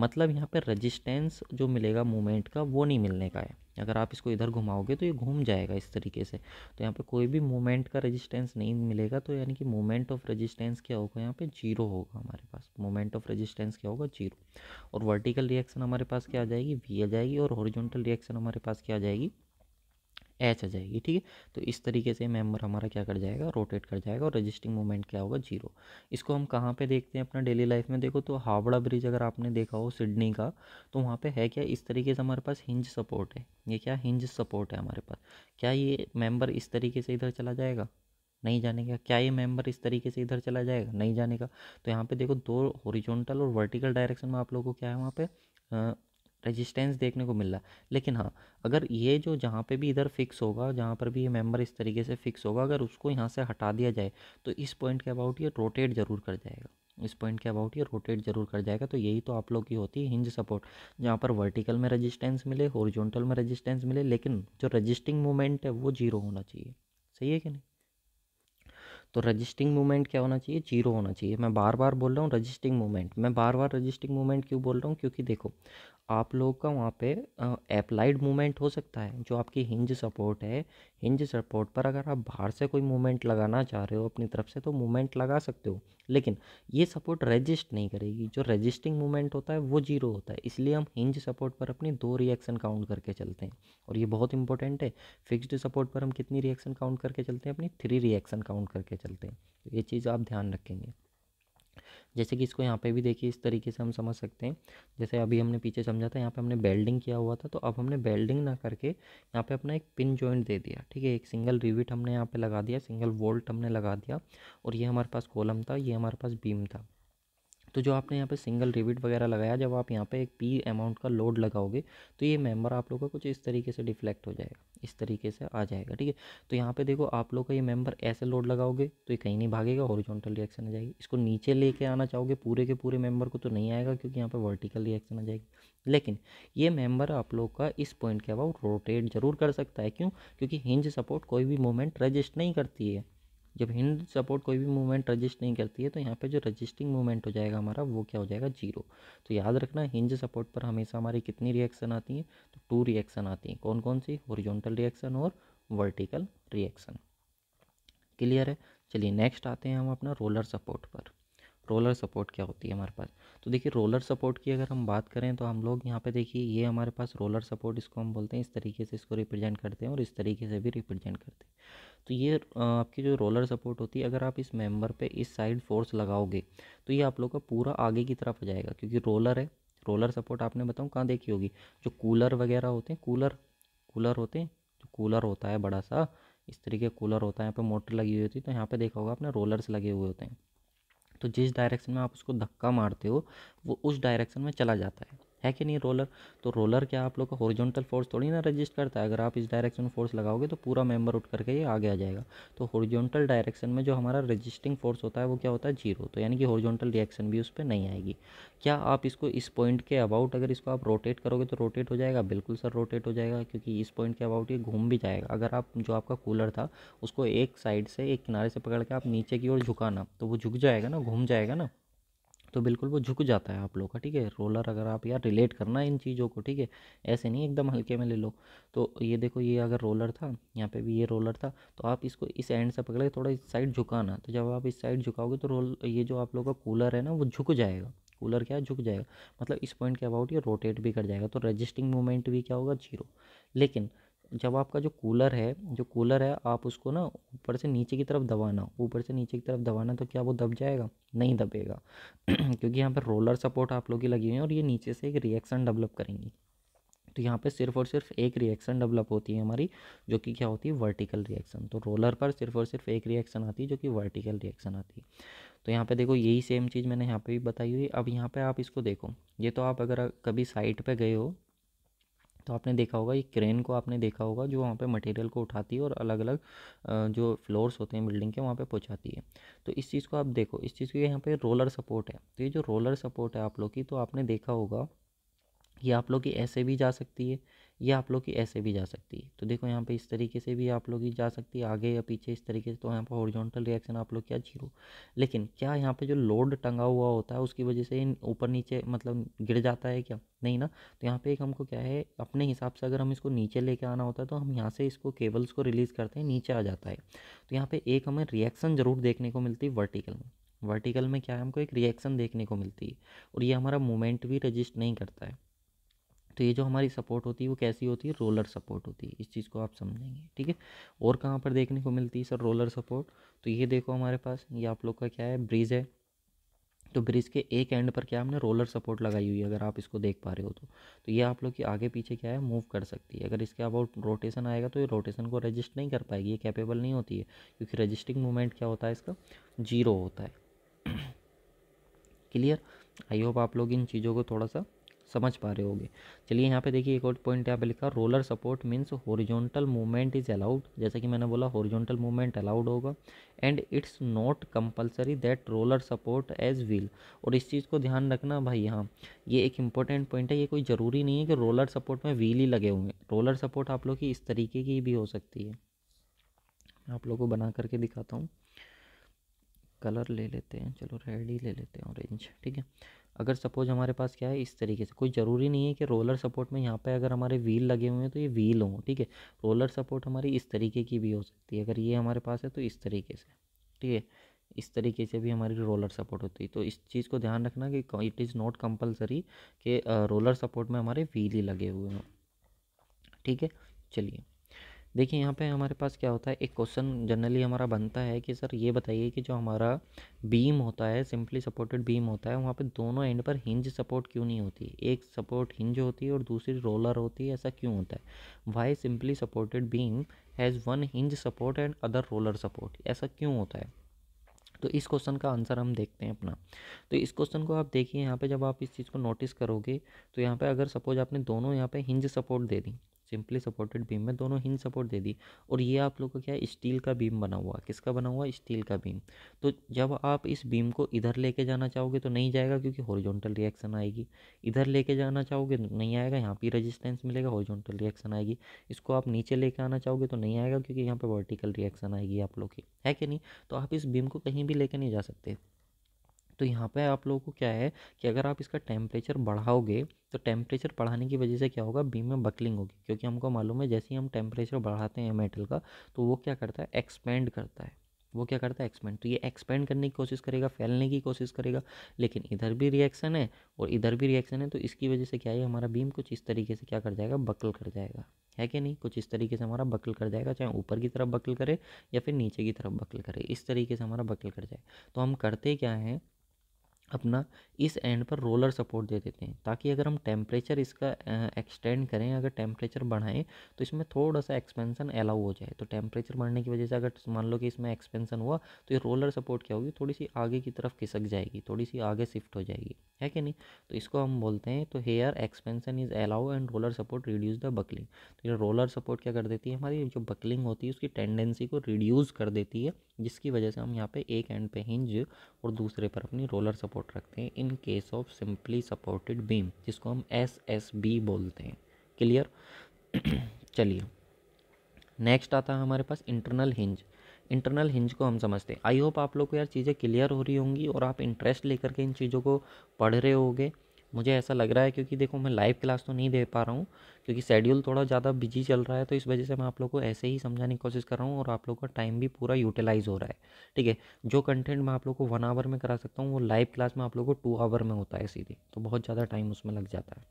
मतलब यहाँ पर रजिस्टेंस जो मिलेगा मूवमेंट का वो नहीं मिलने का है अगर आप इसको इधर घुमाओगे तो ये घूम जाएगा इस तरीके से तो यहाँ पे कोई भी मोमेंट का रेजिस्टेंस नहीं मिलेगा तो यानी कि मोमेंट ऑफ रेजिस्टेंस क्या होगा यहाँ पे जीरो होगा हमारे पास मोमेंट ऑफ रेजिस्टेंस क्या होगा जीरो और वर्टिकल रिएक्शन हमारे पास क्या आ जाएगी वी आ जाएगी और हॉरिजॉन्टल रिएक्शन हमारे पास क्या आ जाएगी एच आ जाएगी ठीक है तो इस तरीके से मेम्बर हमारा क्या कर जाएगा रोटेट कर जाएगा और रजिस्टिंग मोमेंट क्या होगा जीरो इसको हम कहाँ पे देखते हैं अपना डेली लाइफ में देखो तो हावड़ा ब्रिज अगर आपने देखा हो सिडनी का तो वहाँ पे है क्या इस तरीके से हमारे पास हिंज सपोर्ट है ये क्या हिंज सपोर्ट है हमारे पास क्या ये मेम्बर इस तरीके से इधर चला जाएगा नहीं जाने का क्या ये मेंबर इस तरीके से इधर चला जाएगा नहीं जाने का तो यहाँ पे देखो दो हॉरिजॉन्टल और वर्टिकल डायरेक्शन में आप लोगों को क्या है वहाँ पे रेजिस्टेंस देखने को मिल रहा है लेकिन हाँ अगर ये जो जहाँ पे भी इधर फिक्स होगा जहाँ पर भी ये मेंबर इस तरीके से फिक्स होगा अगर उसको यहाँ से हटा दिया जाए तो इस पॉइंट के अबाउट ये रोटेट ज़रूर कर जाएगा इस पॉइंट के अबाउट ये रोटेट जरूर कर जाएगा तो यही तो आप लोग की होती है हिंज सपोर्ट जहाँ पर वर्टिकल में रजिस्टेंस मिले हॉरिजॉन्टल में रजिस्टेंस मिले लेकिन जो रजिस्टिंग मोमेंट है वो जीरो होना चाहिए सही है कि नहीं तो रजिस्टिंग मूवमेंट क्या होना चाहिए जीरो होना चाहिए मैं बार बार बोल रहा हूँ रजिस्टिंग मूवमेंट मैं बार बार रजिस्टिंग मूवमेंट क्यों बोल रहा हूँ क्योंकि देखो आप लोग का वहाँ पे अप्लाइड मूवमेंट हो सकता है जो आपकी हिंज सपोर्ट है हिंज सपोर्ट पर अगर आप बाहर से कोई मूवमेंट लगाना चाह रहे हो अपनी तरफ से तो मूवमेंट लगा सकते हो लेकिन ये सपोर्ट रजिस्ट नहीं करेगी जो रजिस्टिंग मूवमेंट होता है वो जीरो होता है इसलिए हम हिंज सपोर्ट पर अपनी दो रिएक्शन काउंट करके चलते हैं और ये बहुत इंपॉर्टेंट है फिक्स्ड सपोर्ट पर हम कितनी रिएक्शन काउंट करके चलते हैं अपनी थ्री रिएक्शन काउंट करके चलते चल हैं तो ये चीज़ आप ध्यान रखेंगे जैसे कि इसको यहाँ पे भी देखिए इस तरीके से हम समझ सकते हैं जैसे अभी हमने पीछे समझा था यहाँ पे हमने बेल्डिंग किया हुआ था तो अब हमने बेल्डिंग ना करके यहाँ पे अपना एक पिन जॉइंट दे दिया ठीक है एक सिंगल रिविट हमने यहाँ पे लगा दिया सिंगल वोल्ट हमने लगा दिया और ये हमारे पास कॉलम था ये हमारे पास बीम था तो जो आपने यहाँ पे सिंगल रिविट वगैरह लगाया जब आप यहाँ पे एक पी अमाउंट का लोड लगाओगे तो ये मेंबर आप लोग का कुछ इस तरीके से डिफ्लेक्ट हो जाएगा इस तरीके से आ जाएगा ठीक है तो यहाँ पे देखो आप लोग का ये मेंबर ऐसे लोड लगाओगे तो ये कहीं नहीं भागेगा हॉरिजॉन्टल रिएक्शन आ जाएगी इसको नीचे लेके आना चाहोगे पूरे के पूरे मेंबर को तो नहीं आएगा क्योंकि यहाँ पर वर्टिकल रिएक्शन आ जाएगी लेकिन ये मेंबर आप लोग का इस पॉइंट के अबाउट रोटेट जरूर कर सकता है क्यों क्योंकि हिंज सपोर्ट कोई भी मूवमेंट रजिस्ट नहीं करती है जब हिंड सपोर्ट कोई भी मूवमेंट रजिस्ट नहीं करती है तो यहाँ पे जो रजिस्टिंग मूवमेंट हो जाएगा हमारा वो क्या हो जाएगा जीरो तो याद रखना हिंज सपोर्ट पर हमेशा हमारी कितनी रिएक्शन आती हैं तो टू रिएक्शन आती हैं कौन कौन सी ओरिजोनटल रिएक्शन और वर्टिकल रिएक्शन क्लियर है चलिए नेक्स्ट आते हैं हम अपना रोलर सपोर्ट पर रोलर सपोर्ट क्या होती है हमारे पास तो देखिए रोलर सपोर्ट की अगर हम बात करें तो हम लोग यहाँ पे देखिए ये हमारे पास रोलर सपोर्ट इसको हम बोलते हैं इस तरीके से इसको रिप्रेजेंट करते हैं और इस तरीके से भी रिप्रेजेंट करते हैं तो ये आपकी जो रोलर सपोर्ट होती है अगर आप इस मेम्बर पर इस साइड फोर्स लगाओगे तो ये आप लोग का पूरा आगे की तरफ आ जाएगा क्योंकि रोलर है रोलर सपोर्ट आपने बताऊँ कहाँ देखी होगी जो कूलर वगैरह होते हैं कूलर कूलर होते हैं जो कूलर होता है बड़ा सा इस तरीके कूलर होता है यहाँ पे मोटर लगी हुई होती है तो यहाँ पे देखा होगा आपने रोलर्स लगे हुए होते हैं तो जिस डायरेक्शन में आप उसको धक्का मारते हो वो उस डायरेक्शन में चला जाता है है कि नहीं रोलर तो रोलर क्या आप लोग का हॉरिजॉन्टल फोर्स थोड़ी ना रजिस्ट करता है अगर आप इस डायरेक्शन में फोर्स लगाओगे तो पूरा मेंबर उठ करके ये आगे आ जाएगा तो हॉरिजॉन्टल डायरेक्शन में जो हमारा रजिस्टिंग फोर्स होता है वो क्या होता है जीरो तो यानी कि हॉरिजॉन्टल रिएक्शन भी उस पर नहीं आएगी क्या आप इसको इस पॉइंट के अबाउट अगर इसको आप रोटेट करोगे तो रोटेट हो जाएगा बिल्कुल सर रोटेट हो जाएगा क्योंकि इस पॉइंट के अबाउट ये घूम भी जाएगा अगर आप जो आपका कूलर था उसको एक साइड से एक किनारे से पकड़ के आप नीचे की ओर झुकाना तो वो झुक जाएगा ना घूम जाएगा ना तो बिल्कुल वो झुक जाता है आप लोग का ठीक है रोलर अगर आप यार रिलेट करना है इन चीज़ों को ठीक है ऐसे नहीं एकदम हल्के में ले लो तो ये देखो ये अगर रोलर था यहाँ पे भी ये रोलर था तो आप इसको इस एंड से पकड़े थोड़ा इस साइड झुकाना तो जब आप इस साइड झुकाओगे तो रोल ये जो आप लोग का कूलर है ना वो झुक जाएगा कूलर क्या है झुक जाएगा मतलब इस पॉइंट के अबाउट ये रोटेट भी कर जाएगा तो रजिस्टिंग मूवमेंट भी क्या होगा जीरो लेकिन जब आपका जो कूलर है जो कूलर है आप उसको ना ऊपर से नीचे की तरफ दबाना ऊपर से नीचे की तरफ दबाना तो क्या वो दब जाएगा नहीं दबेगा क्योंकि यहाँ पर रोलर सपोर्ट आप लोग की लगी हुई है और ये नीचे से एक रिएक्शन डेवलप करेंगी तो यहाँ पे सिर्फ और सिर्फ एक रिएक्शन डेवलप होती है हमारी जो कि क्या होती है वर्टिकल रिएक्शन तो रोलर पर सिर्फ और सिर्फ एक रिएक्शन आती है जो कि वर्टिकल रिएक्शन आती है तो यहाँ पे देखो यही सेम चीज़ मैंने यहाँ पे भी बताई हुई अब यहाँ पे आप इसको देखो ये तो आप अगर कभी साइट पे गए हो तो आपने देखा होगा ये क्रेन को आपने देखा होगा जो वहाँ पे मटेरियल को उठाती है और अलग अलग जो फ्लोर्स होते हैं बिल्डिंग के वहाँ पे पहुँचाती है तो इस चीज़ को आप देखो इस चीज़ के यहाँ पे रोलर सपोर्ट है तो ये जो रोलर सपोर्ट है आप लोग की तो आपने देखा होगा ये आप लोग की ऐसे भी जा सकती है ये आप लोग की ऐसे भी जा सकती है तो देखो यहाँ पे इस तरीके से भी आप लोग की जा सकती है आगे या पीछे इस तरीके से तो यहाँ पर हॉरिजॉन्टल रिएक्शन आप लोग क्या जीरो लेकिन क्या यहाँ पे जो लोड टंगा हुआ होता है उसकी वजह से ऊपर नीचे मतलब गिर जाता है क्या नहीं ना तो यहाँ पे एक हमको क्या है अपने हिसाब से अगर हम इसको नीचे लेके आना होता है तो हम यहाँ से इसको केबल्स को रिलीज़ करते हैं नीचे आ जाता है तो यहाँ पर एक हमें रिएक्शन ज़रूर देखने को मिलती है वर्टिकल में वर्टिकल में क्या है हमको एक रिएक्शन देखने को मिलती है और ये हमारा मूवमेंट भी रजिस्ट नहीं करता है तो ये जो हमारी सपोर्ट होती है वो कैसी होती है रोलर सपोर्ट होती है इस चीज़ को आप समझेंगे ठीक है और कहाँ पर देखने को मिलती है सर रोलर सपोर्ट तो ये देखो हमारे पास ये आप लोग का क्या है ब्रिज है तो ब्रिज के एक एंड पर क्या हमने रोलर सपोर्ट लगाई हुई है अगर आप इसको देख पा रहे हो तो तो ये आप लोग की आगे पीछे क्या है मूव कर सकती है अगर इसके अबाउट रोटेशन आएगा तो ये रोटेशन को रजिस्ट नहीं कर पाएगी ये कैपेबल नहीं होती है क्योंकि रजिस्टिंग मूवमेंट क्या होता है इसका जीरो होता है क्लियर आई होप आप लोग इन चीज़ों को थोड़ा सा समझ पा रहे होगे चलिए यहाँ पे देखिए एक और पॉइंट यहाँ पे लिखा roller support means horizontal movement is allowed जैसा कि मैंने बोला हॉरिजॉन्टल मूवमेंट अलाउड होगा and it's not compulsory that roller support has wheel और इस चीज़ को ध्यान रखना भाई हाँ ये एक इंपॉर्टेंट पॉइंट है ये कोई ज़रूरी नहीं है कि रोलर सपोर्ट में व्हील ही लगे होंगे रोलर सपोर्ट आप लोग की इस तरीके की भी हो सकती है आप लोग को बना करके दिखाता हूँ कलर ले लेते हैं चलो रेड ही ले लेते हैं ऑरेंज ठीक है अगर सपोज हमारे पास क्या है इस तरीके से कोई ज़रूरी नहीं है कि रोलर सपोर्ट में यहाँ पे अगर हमारे व्हील लगे हुए हैं तो ये व्हील हों ठीक है रोलर सपोर्ट हमारी इस तरीके की भी हो सकती है अगर ये हमारे पास है तो इस तरीके से ठीक है इस तरीके से भी हमारी रोलर सपोर्ट होती है तो इस चीज़ को ध्यान रखना कि इट इज़ नॉट कंपलसरी कि रोलर सपोर्ट में हमारे व्हील ही लगे हुए हों ठीक है चलिए देखिए यहाँ पे हमारे पास क्या होता है एक क्वेश्चन जनरली हमारा बनता है कि सर ये बताइए कि जो हमारा बीम होता है सिंपली सपोर्टेड बीम होता है वहाँ पे दोनों एंड पर हिंज सपोर्ट क्यों नहीं होती एक सपोर्ट हिंज होती है और दूसरी रोलर होती है ऐसा क्यों होता है why simply supported beam has one hinge support and other roller support ऐसा क्यों होता है तो इस क्वेश्चन का आंसर हम देखते हैं अपना तो इस क्वेश्चन को आप देखिए यहाँ पे जब आप इस चीज़ को नोटिस करोगे तो यहाँ पे अगर सपोज आपने दोनों यहाँ पे हिंज सपोर्ट दे दी सिंपली सपोर्टेड बीम में दोनों हिंज सपोर्ट दे दी और ये आप लोग का क्या है स्टील का बीम बना हुआ किसका बना हुआ स्टील का बीम तो जब आप इस बीम को इधर लेके जाना चाहोगे तो नहीं जाएगा क्योंकि हॉरिजॉन्टल रिएक्शन आएगी इधर लेके जाना चाहोगे तो नहीं आएगा यहाँ पर रजिस्टेंस मिलेगा हॉरिजॉन्टल रिएक्शन आएगी इसको आप नीचे लेके आना चाहोगे तो नहीं आएगा क्योंकि यहाँ पर वर्टिकल रिएक्शन आएगी आप लोग की है कि नहीं तो आप इस बीम को कहीं भी लेके नहीं जा सकते तो यहाँ पे आप लोगों को क्या है कि अगर आप इसका टेम्परेचर बढ़ाओगे तो टेम्परेचर बढ़ाने की वजह से क्या होगा बीम में बकलिंग होगी क्योंकि हमको मालूम है जैसे ही हम टेम्परेचर बढ़ाते हैं मेटल का तो वो क्या करता है एक्सपेंड करता है वो क्या करता है एक्सपेंड तो ये एक्सपेंड करने की कोशिश करेगा फैलने की कोशिश करेगा लेकिन इधर भी रिएक्शन है और इधर भी रिएक्शन है तो इसकी वजह से क्या है हमारा बीम कुछ इस तरीके से क्या कर जाएगा बकल कर जाएगा है कि नहीं कुछ इस तरीके से हमारा बकल कर जाएगा चाहे ऊपर की तरफ बकल करे या फिर नीचे की तरफ बकल करे इस तरीके से हमारा बकल कर जाए तो हम करते क्या हैं अपना इस एंड पर रोलर सपोर्ट दे देते हैं ताकि अगर हम टेम्परेचर इसका एक्सटेंड करें अगर टेम्परेचर बढ़ाएं तो इसमें थोड़ा सा एक्सपेंसन अलाउ हो जाए तो टेम्परेचर बढ़ने की वजह से अगर मान लो कि इसमें एक्सपेंसन हुआ तो ये रोलर सपोर्ट क्या होगी थोड़ी सी आगे की तरफ खिसक जाएगी थोड़ी सी आगे शिफ्ट हो जाएगी है कि नहीं तो इसको हम बोलते हैं तो here expansion is allow and roller support reduce the buckling तो ये रोलर सपोर्ट क्या कर देती है हमारी जो बकलिंग होती है उसकी टेंडेंसी को रिड्यूज़ कर देती है जिसकी वजह से हम यहाँ पर एक एंड पे हिंज और दूसरे पर अपनी रोलर सपोर्ट सपोर्ट रखते हैं in case of simply supported beam जिसको हम एस एस बी बोलते हैं क्लियर चलिए नेक्स्ट आता है हमारे पास इंटरनल हिंज इंटरनल हिंज को हम समझते हैं आई होप आप लोग को यार चीज़ें क्लियर हो रही होंगी और आप इंटरेस्ट लेकर के इन चीज़ों को पढ़ रहे होगे मुझे ऐसा लग रहा है क्योंकि देखो मैं लाइव क्लास तो नहीं दे पा रहा हूँ क्योंकि शेड्यूल थोड़ा ज़्यादा बिजी चल रहा है तो इस वजह से मैं आप लोग को ऐसे ही समझाने की कोशिश कर रहा हूँ और आप लोग का टाइम भी पूरा यूटिलाइज़ हो रहा है ठीक है जो कंटेंट मैं आप लोग को वन आवर में करा सकता हूँ वो लाइव क्लास में आप लोग को टू आवर में होता है सीधे तो बहुत ज़्यादा टाइम उसमें लग जाता है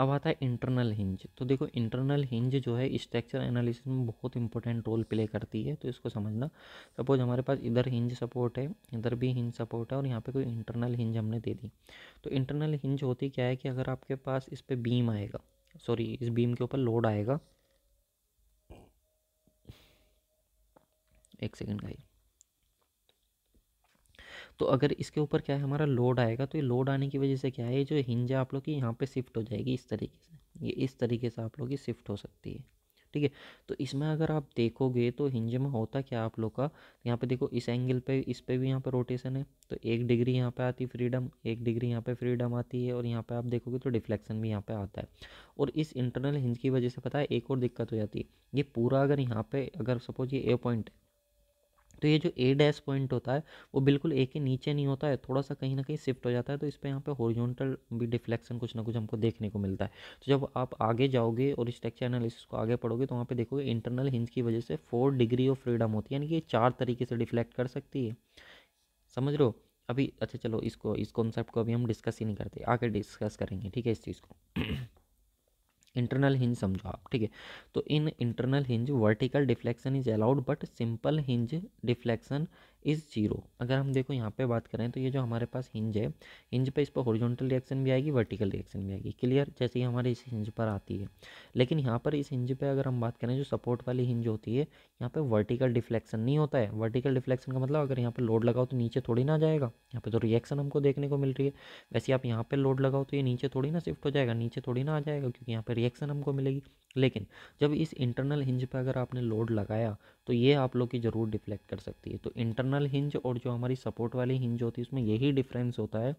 अब आता है इंटरनल हिंज तो देखो इंटरनल हिंज जो है स्ट्रक्चर एनालिसिस में बहुत इंपॉर्टेंट रोल प्ले करती है तो इसको समझना सपोज हमारे पास इधर हिंज सपोर्ट है इधर भी हिंज सपोर्ट है और यहाँ पे कोई इंटरनल हिंज हमने दे दी तो इंटरनल हिंज होती क्या है कि अगर आपके पास इस पर बीम आएगा सॉरी इस बीम के ऊपर लोड आएगा एक सेकेंड भाई तो अगर इसके ऊपर क्या है हमारा लोड आएगा तो ये लोड आने की वजह से क्या है ये जो हिंज है आप लोग की यहाँ पे शिफ्ट हो जाएगी इस तरीके से ये इस तरीके से आप लोग की शिफ्ट हो सकती है ठीक है तो इसमें अगर आप देखोगे तो हिंज में होता क्या आप लोग का यहाँ पर देखो इस एंगल पर इस पर भी यहाँ पर रोटेशन है तो एक डिग्री यहाँ पर आती फ्रीडम एक डिग्री यहाँ पर फ्रीडम आती है और यहाँ पर आप देखोगे तो डिफ्लेक्शन भी यहाँ पर आता है और इस इंटरनल हिंज की वजह से पता है एक और दिक्कत हो जाती है ये पूरा अगर यहाँ पर अगर सपोज ये ए पॉइंट है तो ये जो ए डैश पॉइंट होता है वो बिल्कुल ए के नीचे नहीं होता है थोड़ा सा कहीं ना कहीं शिफ्ट हो जाता है तो इस पर यहाँ पे हॉरिजॉन्टल भी डिफ्लेक्शन कुछ ना कुछ हमको देखने को मिलता है तो जब आप आगे जाओगे और स्ट्रक्चर एनालिसिस को आगे पढ़ोगे तो वहाँ पे देखोगे इंटरनल हिंज की वजह से फोर डिग्री ऑफ फ्रीडम होती है यानी कि ये चार तरीके से डिफ्लेक्ट कर सकती है समझ लो अभी अच्छा चलो इसको इस कॉन्सेप्ट को अभी हम डिस्कस ही नहीं करते आगे डिस्कस करेंगे ठीक है इस चीज़ को इंटरनल हिंज समझो आप ठीक है तो in internal hinge vertical deflection is allowed but simple hinge deflection is zero अगर हम देखो यहाँ पे बात करें तो ये जो हमारे पास हिंज है हिंज पे इस पर हॉरिजॉन्टल रिएक्शन भी आएगी वर्टिकल रिएक्शन भी आएगी क्लियर जैसे ही हमारे इस हिंज पर आती है लेकिन यहाँ पर इस हिंज पे अगर हम बात करें जो सपोर्ट वाली हिंज होती है यहाँ पर वर्टिकल डिफ्लेक्शन नहीं होता है वर्टिकल डिफ्लेक्शन का मतलब अगर यहाँ पर लोड लगाओ तो नीचे थोड़ी ना जाएगा यहाँ पर तो रिएक्शन हमको देखने को मिल रही है वैसे आप यहाँ पर लोड लगाओ तो ये नीचे थोड़ी ना शिफ्ट हो जाएगा नीचे थोड़ी ना आ जाएगा क्योंकि यहाँ पर रिएक्शन हमको मिलेगी लेकिन जब इस इंटरनल हिंज पर अगर आपने लोड लगाया तो ये आप लोग की ज़रूर डिफ्लेक्ट कर सकती है तो इंटरनल हिंज और जो हमारी सपोर्ट वाली हिंज होती है उसमें यही डिफरेंस होता है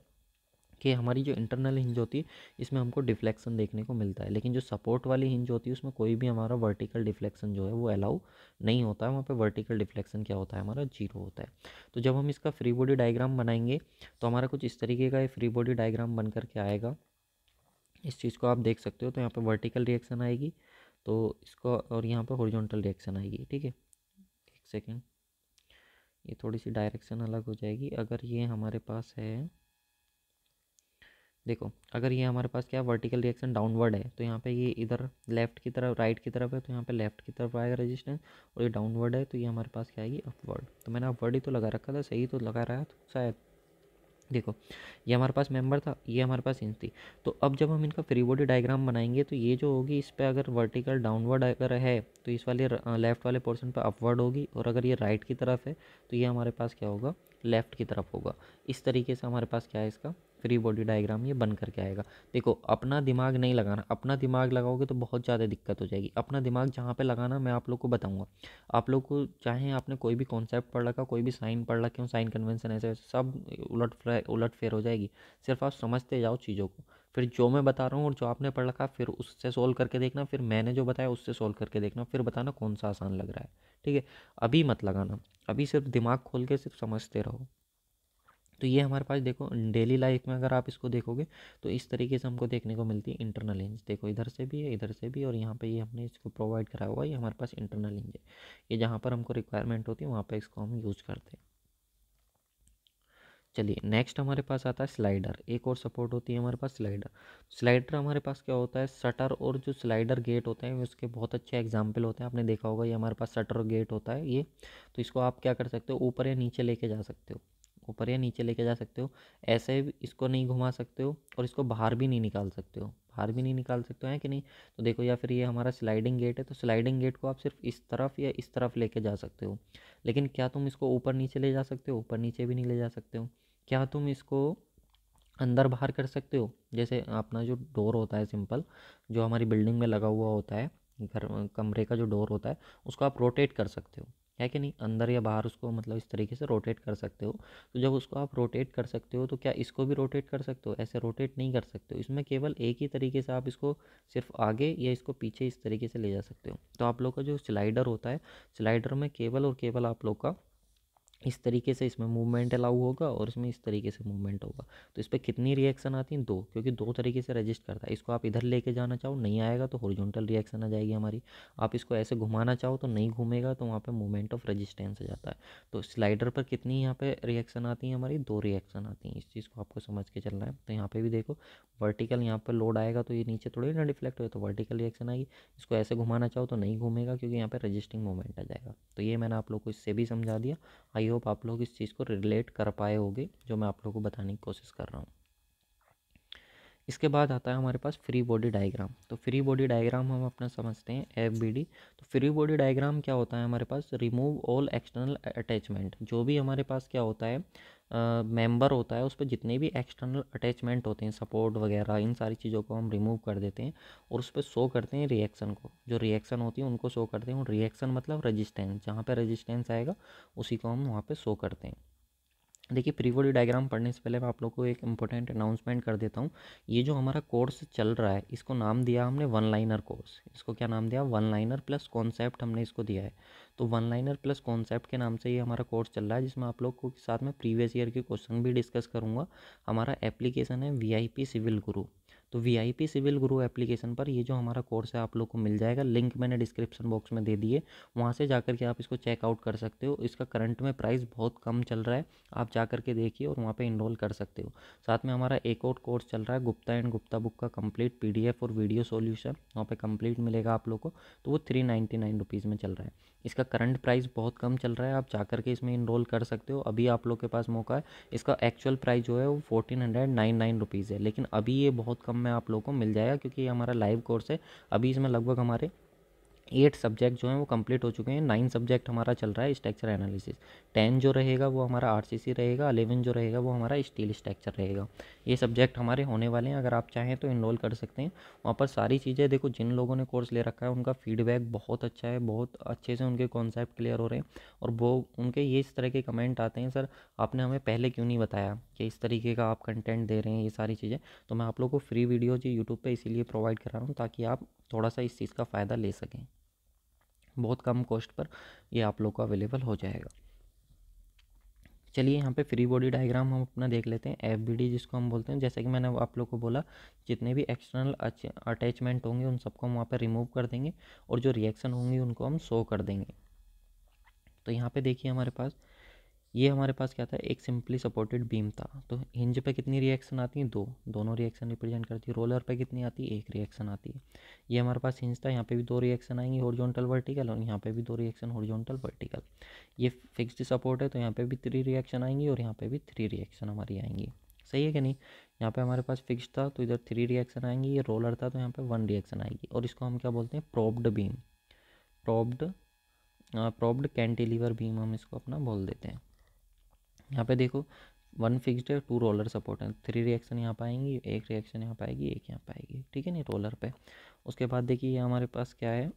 कि हमारी जो इंटरनल हिंज होती है इसमें हमको डिफ्लेक्शन देखने को मिलता है लेकिन जो सपोर्ट वाली हिंज होती है उसमें कोई भी हमारा वर्टिकल डिफ्लेक्शन जो है वो अलाउ नहीं होता है वहाँ पे वर्टिकल डिफ्लेक्शन क्या होता है हमारा जीरो होता है तो जब हम इसका फ्री बॉडी डायग्राम बनाएंगे तो हमारा कुछ इस तरीके का ये फ्री बॉडी डायग्राम बन करके आएगा इस चीज़ को आप देख सकते हो तो यहाँ पर वर्टिकल रिएक्शन आएगी तो इसको और यहाँ पर हॉरिजॉन्टल डायरेक्शन आएगी ठीक है एक सेकेंड ये थोड़ी सी डायरेक्शन अलग हो जाएगी अगर ये हमारे पास है देखो अगर ये हमारे पास क्या वर्टिकल रिएक्शन डाउनवर्ड है तो यहाँ पे ये इधर लेफ्ट की तरफ राइट की तरफ है तो यहाँ पे लेफ्ट की तरफ आएगा रेजिस्टेंस और ये डाउनवर्ड है तो ये हमारे पास क्या आएगी अपवर्ड तो मैंने अपवर्ड ही तो लगा रखा था सही तो लगा रहा है शायद देखो ये हमारे पास मेंबर था ये हमारे पास इंच थी तो अब जब हम इनका फ्री बॉडी डायग्राम बनाएंगे तो ये जो होगी इस पर अगर वर्टिकल डाउनवर्ड अगर है तो इस वाले लेफ्ट वाले पोर्शन पर अपवर्ड होगी और अगर ये राइट की तरफ है तो ये हमारे पास क्या होगा लेफ़्ट की तरफ होगा इस तरीके से हमारे पास क्या है इसका फ्री बॉडी डायग्राम ये बन करके आएगा देखो अपना दिमाग नहीं लगाना अपना दिमाग लगाओगे तो बहुत ज़्यादा दिक्कत हो जाएगी अपना दिमाग जहाँ पे लगाना मैं आप लोग को बताऊँगा आप लोग को चाहे आपने कोई भी कॉन्सेप्ट पढ़ रखा कोई भी साइन पढ़ रखे हो साइन कन्वेंसन ऐसे सब उलट उलट फेर हो जाएगी सिर्फ आप समझते जाओ चीज़ों को फिर जो मैं बता रहा हूँ और जो आपने पढ़ रखा फिर उससे सोल्व करके देखना फिर मैंने जो बताया उससे सोल्व करके देखना फिर बताना कौन सा आसान लग रहा है ठीक है अभी मत लगाना अभी सिर्फ दिमाग खोल के सिर्फ समझते रहो तो ये हमारे पास देखो डेली लाइफ में अगर आप इसको देखोगे तो इस तरीके से हमको देखने को मिलती है इंटरनल इंज देखो इधर से भी है इधर से भी और यहाँ पे ये हमने इसको प्रोवाइड कराया हुआ है ये हमारे पास इंटरनल इंज है ये जहाँ पर हमको रिक्वायरमेंट होती है वहाँ पर इसको हम यूज़ करते हैं चलिए नेक्स्ट हमारे पास आता है स्लाइडर एक और सपोर्ट होती है हमारे पास स्लाइडर स्लाइडर हमारे पास क्या होता है शटर और जो स्लाइडर गेट होते हैं उसके बहुत अच्छे एग्जाम्पल होते हैं आपने देखा होगा ये हमारे पास शटर गेट होता है ये तो इसको आप क्या कर सकते हो ऊपर या नीचे लेके जा सकते हो ऊपर या नीचे लेके जा सकते हो ऐसे इसको नहीं घुमा सकते हो और इसको बाहर भी नहीं निकाल सकते हो बाहर भी नहीं निकाल सकते हो है कि नहीं तो देखो या फिर ये हमारा स्लाइडिंग गेट है तो स्लाइडिंग गेट को आप सिर्फ इस तरफ या इस तरफ लेके जा सकते हो लेकिन क्या तुम इसको ऊपर नीचे ले जा सकते हो ऊपर नीचे भी नहीं ले जा सकते हो क्या तुम इसको अंदर बाहर कर सकते हो जैसे अपना जो डोर होता है सिंपल जो हमारी बिल्डिंग में लगा हुआ होता है घर कमरे का जो डोर होता है उसको आप रोटेट कर सकते हो है कि नहीं अंदर या बाहर उसको मतलब इस तरीके से रोटेट कर सकते हो तो जब उसको आप रोटेट कर सकते हो तो क्या इसको भी रोटेट कर सकते हो ऐसे रोटेट नहीं कर सकते हो इसमें केवल एक ही तरीके से आप इसको सिर्फ आगे या इसको पीछे इस तरीके से ले जा सकते हो तो आप लोग का जो स्लाइडर होता है स्लाइडर में केवल और केवल आप लोग का इस तरीके से इसमें मूवमेंट अलाउ होगा और इसमें इस तरीके से मूवमेंट होगा तो इस पर कितनी रिएक्शन आती हैं दो क्योंकि दो तरीके से रजिस्ट करता है इसको आप इधर लेके जाना चाहो नहीं आएगा तो हॉरिजॉन्टल रिएक्शन आ जाएगी हमारी आप इसको ऐसे घुमाना चाहो तो नहीं घूमेगा तो वहाँ पर मूवमेंट ऑफ रजिस्टेंस आ जाता है तो स्लाइडर पर कितनी यहाँ पर रिएक्शन आती हैं हमारी दो रिएक्शन आती हैं इस चीज़ को आपको समझ के चलना है तो यहाँ पर भी देखो वर्टिकल यहाँ पर लोड आएगा तो ये नीचे थोड़ी ना डिफ्लेक्ट हो तो वर्टिकल रिएक्शन आएगी इसको ऐसे घुमाना चाहो तो नहीं घूमेगा क्योंकि यहाँ पर रजिस्टिंग मूवमेंट आ जाएगा तो ये मैंने आप लोग को इससे भी समझा दिया आई आई होप आप लोग इस चीज़ को रिलेट कर पाए होगे जो मैं आप लोगों को बताने की कोशिश कर रहा हूँ इसके बाद आता है हमारे पास फ्री बॉडी डायग्राम तो फ्री बॉडी डायग्राम हम अपना समझते हैं एफ तो फ्री बॉडी डायग्राम क्या होता है हमारे पास रिमूव ऑल एक्सटर्नल अटैचमेंट जो भी हमारे पास क्या होता है मेंबर होता है उस पर जितने भी एक्सटर्नल अटैचमेंट होते हैं सपोर्ट वगैरह इन सारी चीज़ों को हम रिमूव कर देते हैं और उस पर शो करते हैं रिएक्शन को जो रिएक्शन होती है उनको शो करते हैं रिएक्शन मतलब रजिस्टेंस जहाँ पर रजिस्टेंस आएगा उसी को हम वहाँ पर शो करते हैं देखिए प्रीवोडी डायग्राम पढ़ने से पहले मैं आप लोग को एक इम्पोर्टेंट अनाउंसमेंट कर देता हूँ ये जो हमारा कोर्स चल रहा है इसको नाम दिया हमने वन लाइनर कोर्स इसको क्या नाम दिया वन लाइनर प्लस कॉन्सेप्ट हमने इसको दिया है तो वन लाइनर प्लस कॉन्सेप्ट के नाम से ये हमारा कोर्स चल रहा है जिसमें आप लोग को के साथ में प्रीवियस ईयर के क्वेश्चन भी डिस्कस करूँगा हमारा एप्लीकेशन है वी सिविल गुरु तो पी सिविल गुरु एप्लीकेशन पर ये जो हमारा कोर्स है आप लोग को मिल जाएगा लिंक मैंने डिस्क्रिप्शन बॉक्स में दे दिए वहाँ से जा के आप इसको चेकआउट कर सकते हो इसका करंट में प्राइस बहुत कम चल रहा है आप जा करके देखिए और वहाँ पर इनरोल कर सकते हो साथ में हमारा एक और कोर्स चल रहा है गुप्ता एंड गुप्ता बुक का कम्प्लीट पी और वीडियो सोल्यूशन वहाँ पर कंप्लीट मिलेगा आप लोग को तो वो थ्री नाइन्टी नाइन रुपीज़ में चल रहा है इसका करंट प्राइस बहुत कम चल रहा है आप जा करके इसमें इनरोल कर सकते हो अभी आप लोग के पास मौका है इसका एक्चुअल प्राइस जो है वो fourteen hundred nine nine rupees है लेकिन अभी ये बहुत कम में आप लोगों को मिल जाएगा क्योंकि ये हमारा लाइव कोर्स है अभी इसमें लगभग हमारे एट सब्जेक्ट जो हैं वो कंप्लीट हो चुके हैं नाइन सब्जेक्ट हमारा चल रहा है स्ट्रक्चर एनालिसिस टेन जो रहेगा वो हमारा आरसीसी रहेगा अलेवन जो रहेगा वो हमारा स्टील स्ट्रक्चर रहेगा ये सब्जेक्ट हमारे होने वाले हैं अगर आप चाहें तो इनरोल कर सकते हैं वहाँ पर सारी चीज़ें देखो जिन लोगों ने कोर्स ले रखा है उनका फीडबैक बहुत अच्छा है बहुत अच्छे से उनके कॉन्सेप्ट क्लियर हो रहे हैं और वो उनके ये इस तरह के कमेंट आते हैं सर आपने हमें पहले क्यों नहीं बताया कि इस तरीके का आप कंटेंट दे रहे हैं ये सारी चीज़ें तो मैं आप लोग को फ्री वीडियो जी यूट्यूब पर इसीलिए प्रोवाइड करा रहा हूँ ताकि आप थोड़ा सा इस चीज़ का फ़ायदा ले सकें बहुत कम कॉस्ट पर ये आप लोग को अवेलेबल हो जाएगा चलिए यहाँ पे फ्री बॉडी डायग्राम हम अपना देख लेते हैं एफ जिसको हम बोलते हैं जैसे कि मैंने आप लोग को बोला जितने भी एक्सटर्नल अटैचमेंट होंगे उन सबको हम वहाँ पर रिमूव कर देंगे और जो रिएक्शन होंगी उनको हम शो कर देंगे तो यहाँ पे देखिए हमारे पास ये हमारे पास क्या था एक सिंपली सपोर्टेड बीम था तो हिंज पे कितनी रिएक्शन आती है दो दोनों रिएक्शन रिप्रेजेंट करती है रोलर पे कितनी आती है एक रिएक्शन आती है ये हमारे पास हिंज था यहाँ पे भी दो रिएक्शन आएंगी हॉरिजॉन्टल वर्टिकल और यहाँ पे भी दो रिएक्शन हॉरिजॉन्टल वर्टिकल ये फिक्स्ड सपोर्ट है तो यहाँ पर भी थ्री रिएक्शन आएंगी और यहाँ पर भी थ्री रिएक्शन हमारी आएंगी सही है कि नहीं यहाँ पे हमारे पास फिक्स था तो इधर थ्री रिएक्शन आएंगी ये रोलर था तो यहाँ पे वन रिएक्शन आएगी और इसको हम क्या बोलते हैं propped beam propped propped cantilever beam हम इसको अपना बोल देते हैं यहाँ पे देखो वन फिक्स्ड है टू रोलर सपोर्ट है थ्री रिएक्शन यहाँ पाएंगी एक रिएक्शन यहाँ पाएगी एक यहाँ पाएगी ठीक है नहीं रोलर पे उसके बाद देखिए ये हमारे पास क्या है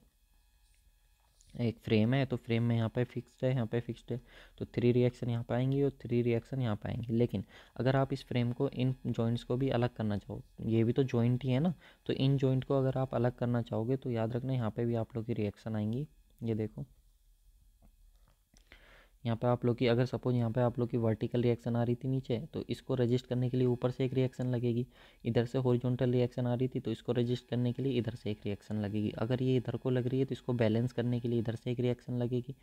एक फ्रेम है तो फ्रेम में यहाँ पे फिक्स्ड है यहाँ पे फिक्स्ड है तो थ्री रिएक्शन यहाँ पाएंगी और थ्री रिएक्शन यहाँ आएंगी लेकिन अगर आप इस फ्रेम को इन जॉइंट्स को भी अलग करना चाहो ये भी तो जॉइंट ही है ना तो इन जॉइंट को अगर आप अलग करना चाहोगे तो याद रखना यहाँ पे भी आप लोग की रिएक्शन आएंगी ये देखो यहाँ पे आप लोग की अगर सपोज यहाँ पे आप लोग की वर्टिकल रिएक्शन आ रही थी नीचे तो इसको रजिस्ट करने के लिए ऊपर से एक रिएक्शन लगेगी इधर से हॉरिजॉन्टल रिएक्शन आ रही थी तो इसको रजिस्ट करने के लिए इधर से एक रिएक्शन लगेगी अगर ये इधर को लग रही है तो इसको बैलेंस करने के लिए इधर से एक रिएक्शन लगेगी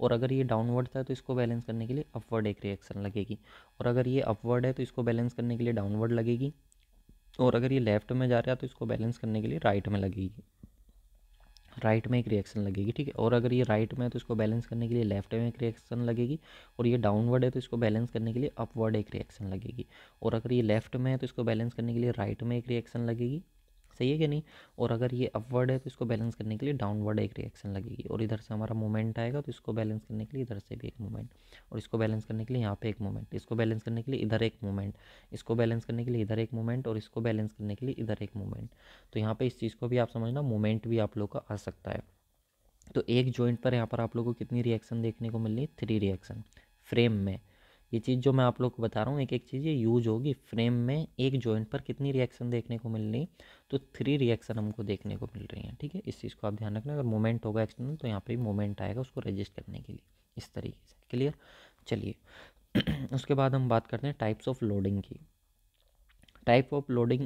और अगर ये डाउनवर्ड था तो इसको बैलेंस करने के लिए अपवर्ड एक रिएक्शन लगेगी और अगर ये अपवर्ड है तो इसको बैलेंस करने के लिए डाउनवर्ड लगेगी और अगर ये लेफ्ट में जा रहा है तो इसको बैलेंस करने के लिए राइट में लगेगी राइट में एक रिएक्शन लगेगी ठीक है और अगर ये राइट में है तो इसको बैलेंस करने के लिए लेफ्ट में एक रिएक्शन लगेगी और ये डाउनवर्ड है तो इसको बैलेंस करने के लिए अपवर्ड एक रिएक्शन लगेगी और अगर ये लेफ्ट में है तो इसको बैलेंस करने के लिए राइट में एक रिएक्शन लगेगी सही है कि नहीं और अगर ये अपवर्ड है तो इसको बैलेंस करने के लिए डाउनवर्ड एक रिएक्शन लगेगी और इधर से हमारा मोमेंट आएगा तो इसको बैलेंस करने के लिए इधर से भी एक मोमेंट और इसको बैलेंस करने के लिए यहाँ पे एक मोमेंट इसको बैलेंस करने के लिए इधर एक मोमेंट इसको बैलेंस करने के लिए इधर एक मोमेंट और इसको बैलेंस करने के लिए इधर एक मोमेंट तो यहाँ पर इस चीज़ को भी आप समझना मोमेंट भी आप लोग का आ सकता है तो एक जॉइंट पर यहाँ पर आप लोग को कितनी रिएक्शन देखने को मिल रही थ्री रिएक्शन फ्रेम में ये चीज़ जो मैं आप लोग को बता रहा हूँ एक एक चीज़ ये यूज होगी फ्रेम में एक जॉइंट पर कितनी रिएक्शन देखने को मिल रही तो थ्री रिएक्शन हमको देखने को मिल रही हैं ठीक है इस चीज़ को आप ध्यान रखना अगर मोमेंट होगा एक्सटर्नल तो यहाँ पर मोमेंट आएगा उसको रजिस्ट करने के लिए इस तरीके से क्लियर चलिए उसके बाद हम बात करते हैं टाइप्स ऑफ लोडिंग की टाइप ऑफ लोडिंग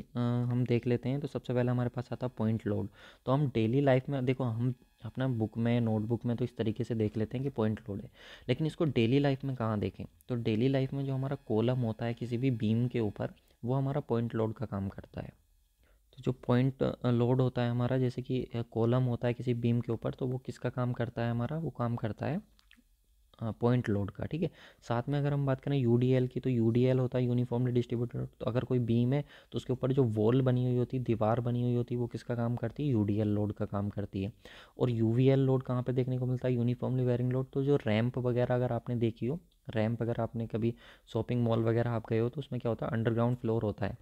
हम देख लेते हैं तो सबसे पहले हमारे पास आता है पॉइंट लोड तो हम डेली लाइफ में देखो हम अपना बुक में नोटबुक में तो इस तरीके से देख लेते हैं कि पॉइंट लोड है लेकिन इसको डेली लाइफ में कहाँ देखें तो डेली लाइफ में जो हमारा कॉलम होता है किसी भी बीम के ऊपर वो हमारा पॉइंट लोड का काम करता है तो जो पॉइंट लोड होता है हमारा जैसे कि कॉलम होता है किसी बीम के ऊपर तो वो किसका काम करता है हमारा वो काम करता है पॉइंट लोड का ठीक है साथ में अगर हम बात करें यू की तो यू होता है यूनिफॉर्मली डिस्ट्रीब्यूटेड तो अगर कोई बीम है तो उसके ऊपर जो वॉल बनी हुई होती है दीवार बनी हुई होती है वो किसका काम करती है यू लोड का काम करती है और यू लोड कहाँ पर देखने को मिलता है यूनिफॉर्मली वेयरिंग लोड तो जो रैम्प वगैरह अगर आपने देखी हो रैम्प अगर आपने कभी शॉपिंग मॉल वगैरह आप गए हो तो उसमें क्या होता है अंडरग्राउंड फ्लोर होता है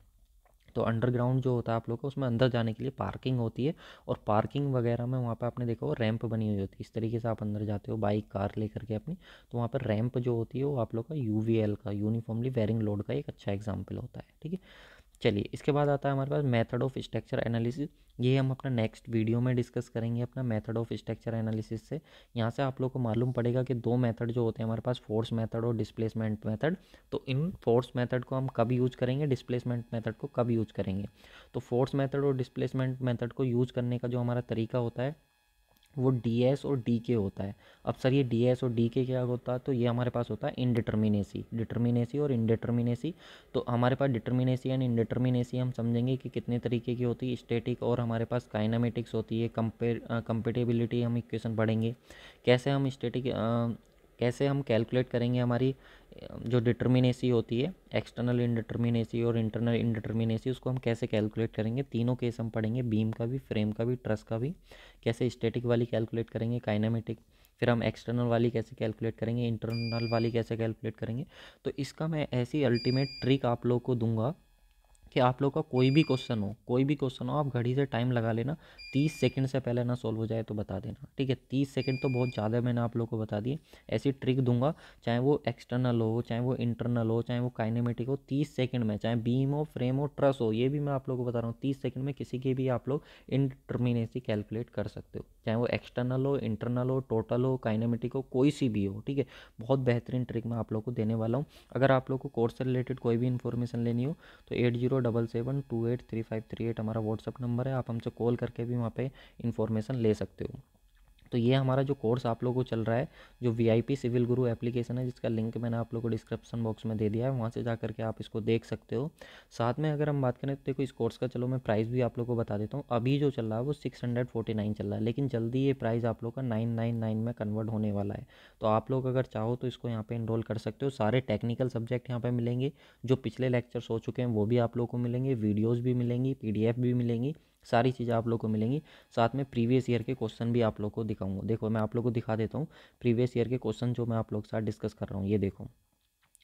तो अंडरग्राउंड जो होता है आप लोग का उसमें अंदर जाने के लिए पार्किंग होती है और पार्किंग वगैरह में वहाँ पर आपने देखा वो रैंप बनी हुई होती है इस तरीके से आप अंदर जाते हो बाइक कार लेकर के अपनी तो वहाँ पर रैंप जो होती है वो आप लोग का यू का यूनिफॉर्मली वेयरिंग लोड का एक अच्छा एग्जाम्पल होता है ठीक है चलिए इसके बाद आता है हमारे पास मेथड ऑफ स्ट्रक्चर एनालिसिस ये हम अपना नेक्स्ट वीडियो में डिस्कस करेंगे अपना मेथड ऑफ स्ट्रक्चर एनालिसिस से यहाँ से आप लोग को मालूम पड़ेगा कि दो मेथड जो होते हैं हमारे पास फोर्स मेथड और डिस्प्लेसमेंट मेथड तो इन फोर्स मेथड को हम कब यूज करेंगे डिस्प्लेसमेंट मेथड को कब यूज करेंगे तो फोर्स मेथड और डिस्प्लेसमेंट मेथड को यूज करने का जो हमारा तरीका होता है वो डी एस और डी के होता है अब सर ये डी एस और डी के क्या होता है तो ये हमारे पास होता है इनडिटर्मिनेसी डिटर्मिनेसी और इनडिटर्मिनेसी तो हमारे पास डिटर्मिनेसी एंड इनडिटर्मिनेसी हम समझेंगे कि कितने तरीके की होती है स्टेटिक और हमारे पास काइनामेटिक्स होती है कंपेयर कंपेटेबिलिटी हम इक्वेशन पढ़ेंगे कैसे हम स्टेटिक कैसे हम कैलकुलेट करेंगे हमारी जो डिटर्मिनेसी होती है एक्सटर्नल इनडिटर्मिनेसी और इंटरनल इनडिटर्मिनेसी उसको हम कैसे कैलकुलेट करेंगे तीनों केस हम पढ़ेंगे बीम का भी फ्रेम का भी ट्रस का भी कैसे स्टेटिक वाली कैलकुलेट करेंगे काइनामेटिक फिर हम एक्सटर्नल वाली कैसे कैलकुलेट करेंगे इंटरनल वाली कैसे कैलकुलेट करेंगे तो इसका मैं ऐसी अल्टीमेट ट्रिक आप लोग को दूंगा कि आप लोग का कोई भी क्वेश्चन हो कोई भी क्वेश्चन हो आप घड़ी से टाइम लगा लेना तीस सेकंड से पहले ना सॉल्व हो जाए तो बता देना ठीक है तीस सेकंड तो बहुत ज़्यादा मैंने आप लोग को बता दिए ऐसी ट्रिक दूंगा चाहे वो एक्सटर्नल हो चाहे वो इंटरनल हो चाहे वो काइनेमेटिक हो तीस सेकेंड में चाहे बीम हो फ्रेम हो ट्रस हो ये भी मैं आप लोग को बता रहा हूँ तीस सेकेंड में किसी की भी आप लोग इंटरमिनेसी कैलकुलेट कर सकते हो चाहे वो एक्सटर्नल हो इंटरनल हो टोटल हो काइनेमेटिक हो कोई सी भी हो ठीक है बहुत बेहतरीन ट्रिक मैं आप लोग को देने वाला हूँ अगर आप लोग को कोर्स से रिलेटेड कोई भी इन्फॉर्मेशन लेनी हो तो eight zero double seven two eight three five three eight हमारा व्हाट्सअप नंबर है आप हमसे कॉल करके भी वहाँ पे इन्फॉर्मेशन ले सकते हो तो ये हमारा जो कोर्स आप लोगों को चल रहा है जो वीआईपी सिविल गुरु एप्लीकेशन है जिसका लिंक मैंने आप लोगों को डिस्क्रिप्शन बॉक्स में दे दिया है वहाँ से जा करके आप इसको देख सकते हो साथ में अगर हम बात करें तो देखो इस कोर्स का चलो मैं प्राइस भी आप लोग को बता देता हूँ अभी जो चल रहा है वो सिक्स हंड्रेड फोर्टी नाइन चल रहा है लेकिन जल्दी ये प्राइस आप लोग का नाइन नाइन नाइन में कन्वर्ट होने वाला है तो आप लोग अगर चाहो तो इसको यहाँ पर इनरोल कर सकते हो सारे टेक्निकल सब्जेक्ट यहाँ पर मिलेंगे जो पिछले लेक्चर्स हो चुके हैं वो भी आप लोग को मिलेंगे वीडियोज़ भी मिलेंगी पी भी मिलेंगी सारी चीज़ें आप लोग को मिलेंगी साथ में प्रीवियस ईयर के क्वेश्चन भी आप लोग को दिखाऊंगा देखो मैं आप लोग को दिखा देता हूँ प्रीवियस ईयर के क्वेश्चन जो मैं आप लोग के साथ डिस्कस कर रहा हूँ ये देखो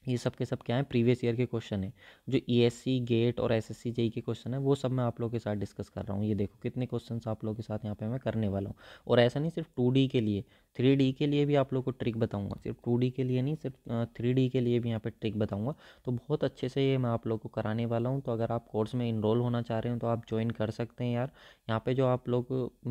ये सब के सब क्या है प्रीवियस ईयर के क्वेश्चन है जो ई e गेट और एस एस e के क्वेश्चन है वो सब मैं आप लोगों के साथ डिस्कस कर रहा हूँ ये देखो कितने क्वेश्चन आप लोगों के साथ यहाँ पे मैं करने वाला हूँ और ऐसा नहीं सिर्फ टू के लिए थ्री के लिए भी आप लोग को ट्रिक बताऊँगा सिर्फ टू के लिए नहीं सिर्फ थ्री के लिए भी यहाँ पर ट्रिक बताऊँगा तो बहुत अच्छे से ये मैं आप लोग को कराने वाला हूँ तो अगर आप कोर्स में इनरोल होना चाह रहे हो तो आप ज्वाइन कर सकते हैं यार यहाँ पर जो आप लोग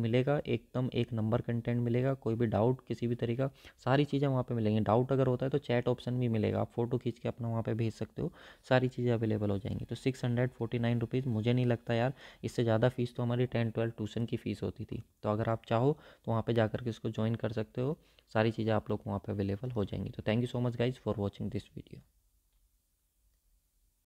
मिलेगा एकदम एक नंबर कंटेंट मिलेगा कोई भी डाउट किसी भी तरीका सारी चीज़ें वहाँ पर मिलेंगी डाउट अगर होता है तो चैट ऑप्शन भी मिलेगा आप फोटो खींच के अपना वहाँ पे भेज सकते हो सारी चीज़ें अवेलेबल हो जाएंगी तो six hundred forty nine rupees मुझे नहीं लगता यार इससे ज़्यादा फ़ीस तो हमारी टेन ट्वेल्व ट्यूशन की फ़ीस होती थी तो अगर आप चाहो तो वहाँ पर जाकर के उसको ज्वाइन कर सकते हो सारी चीज़ें आप लोग वहाँ पर अवेलेबल हो जाएंगी तो thank you so much guys for watching this video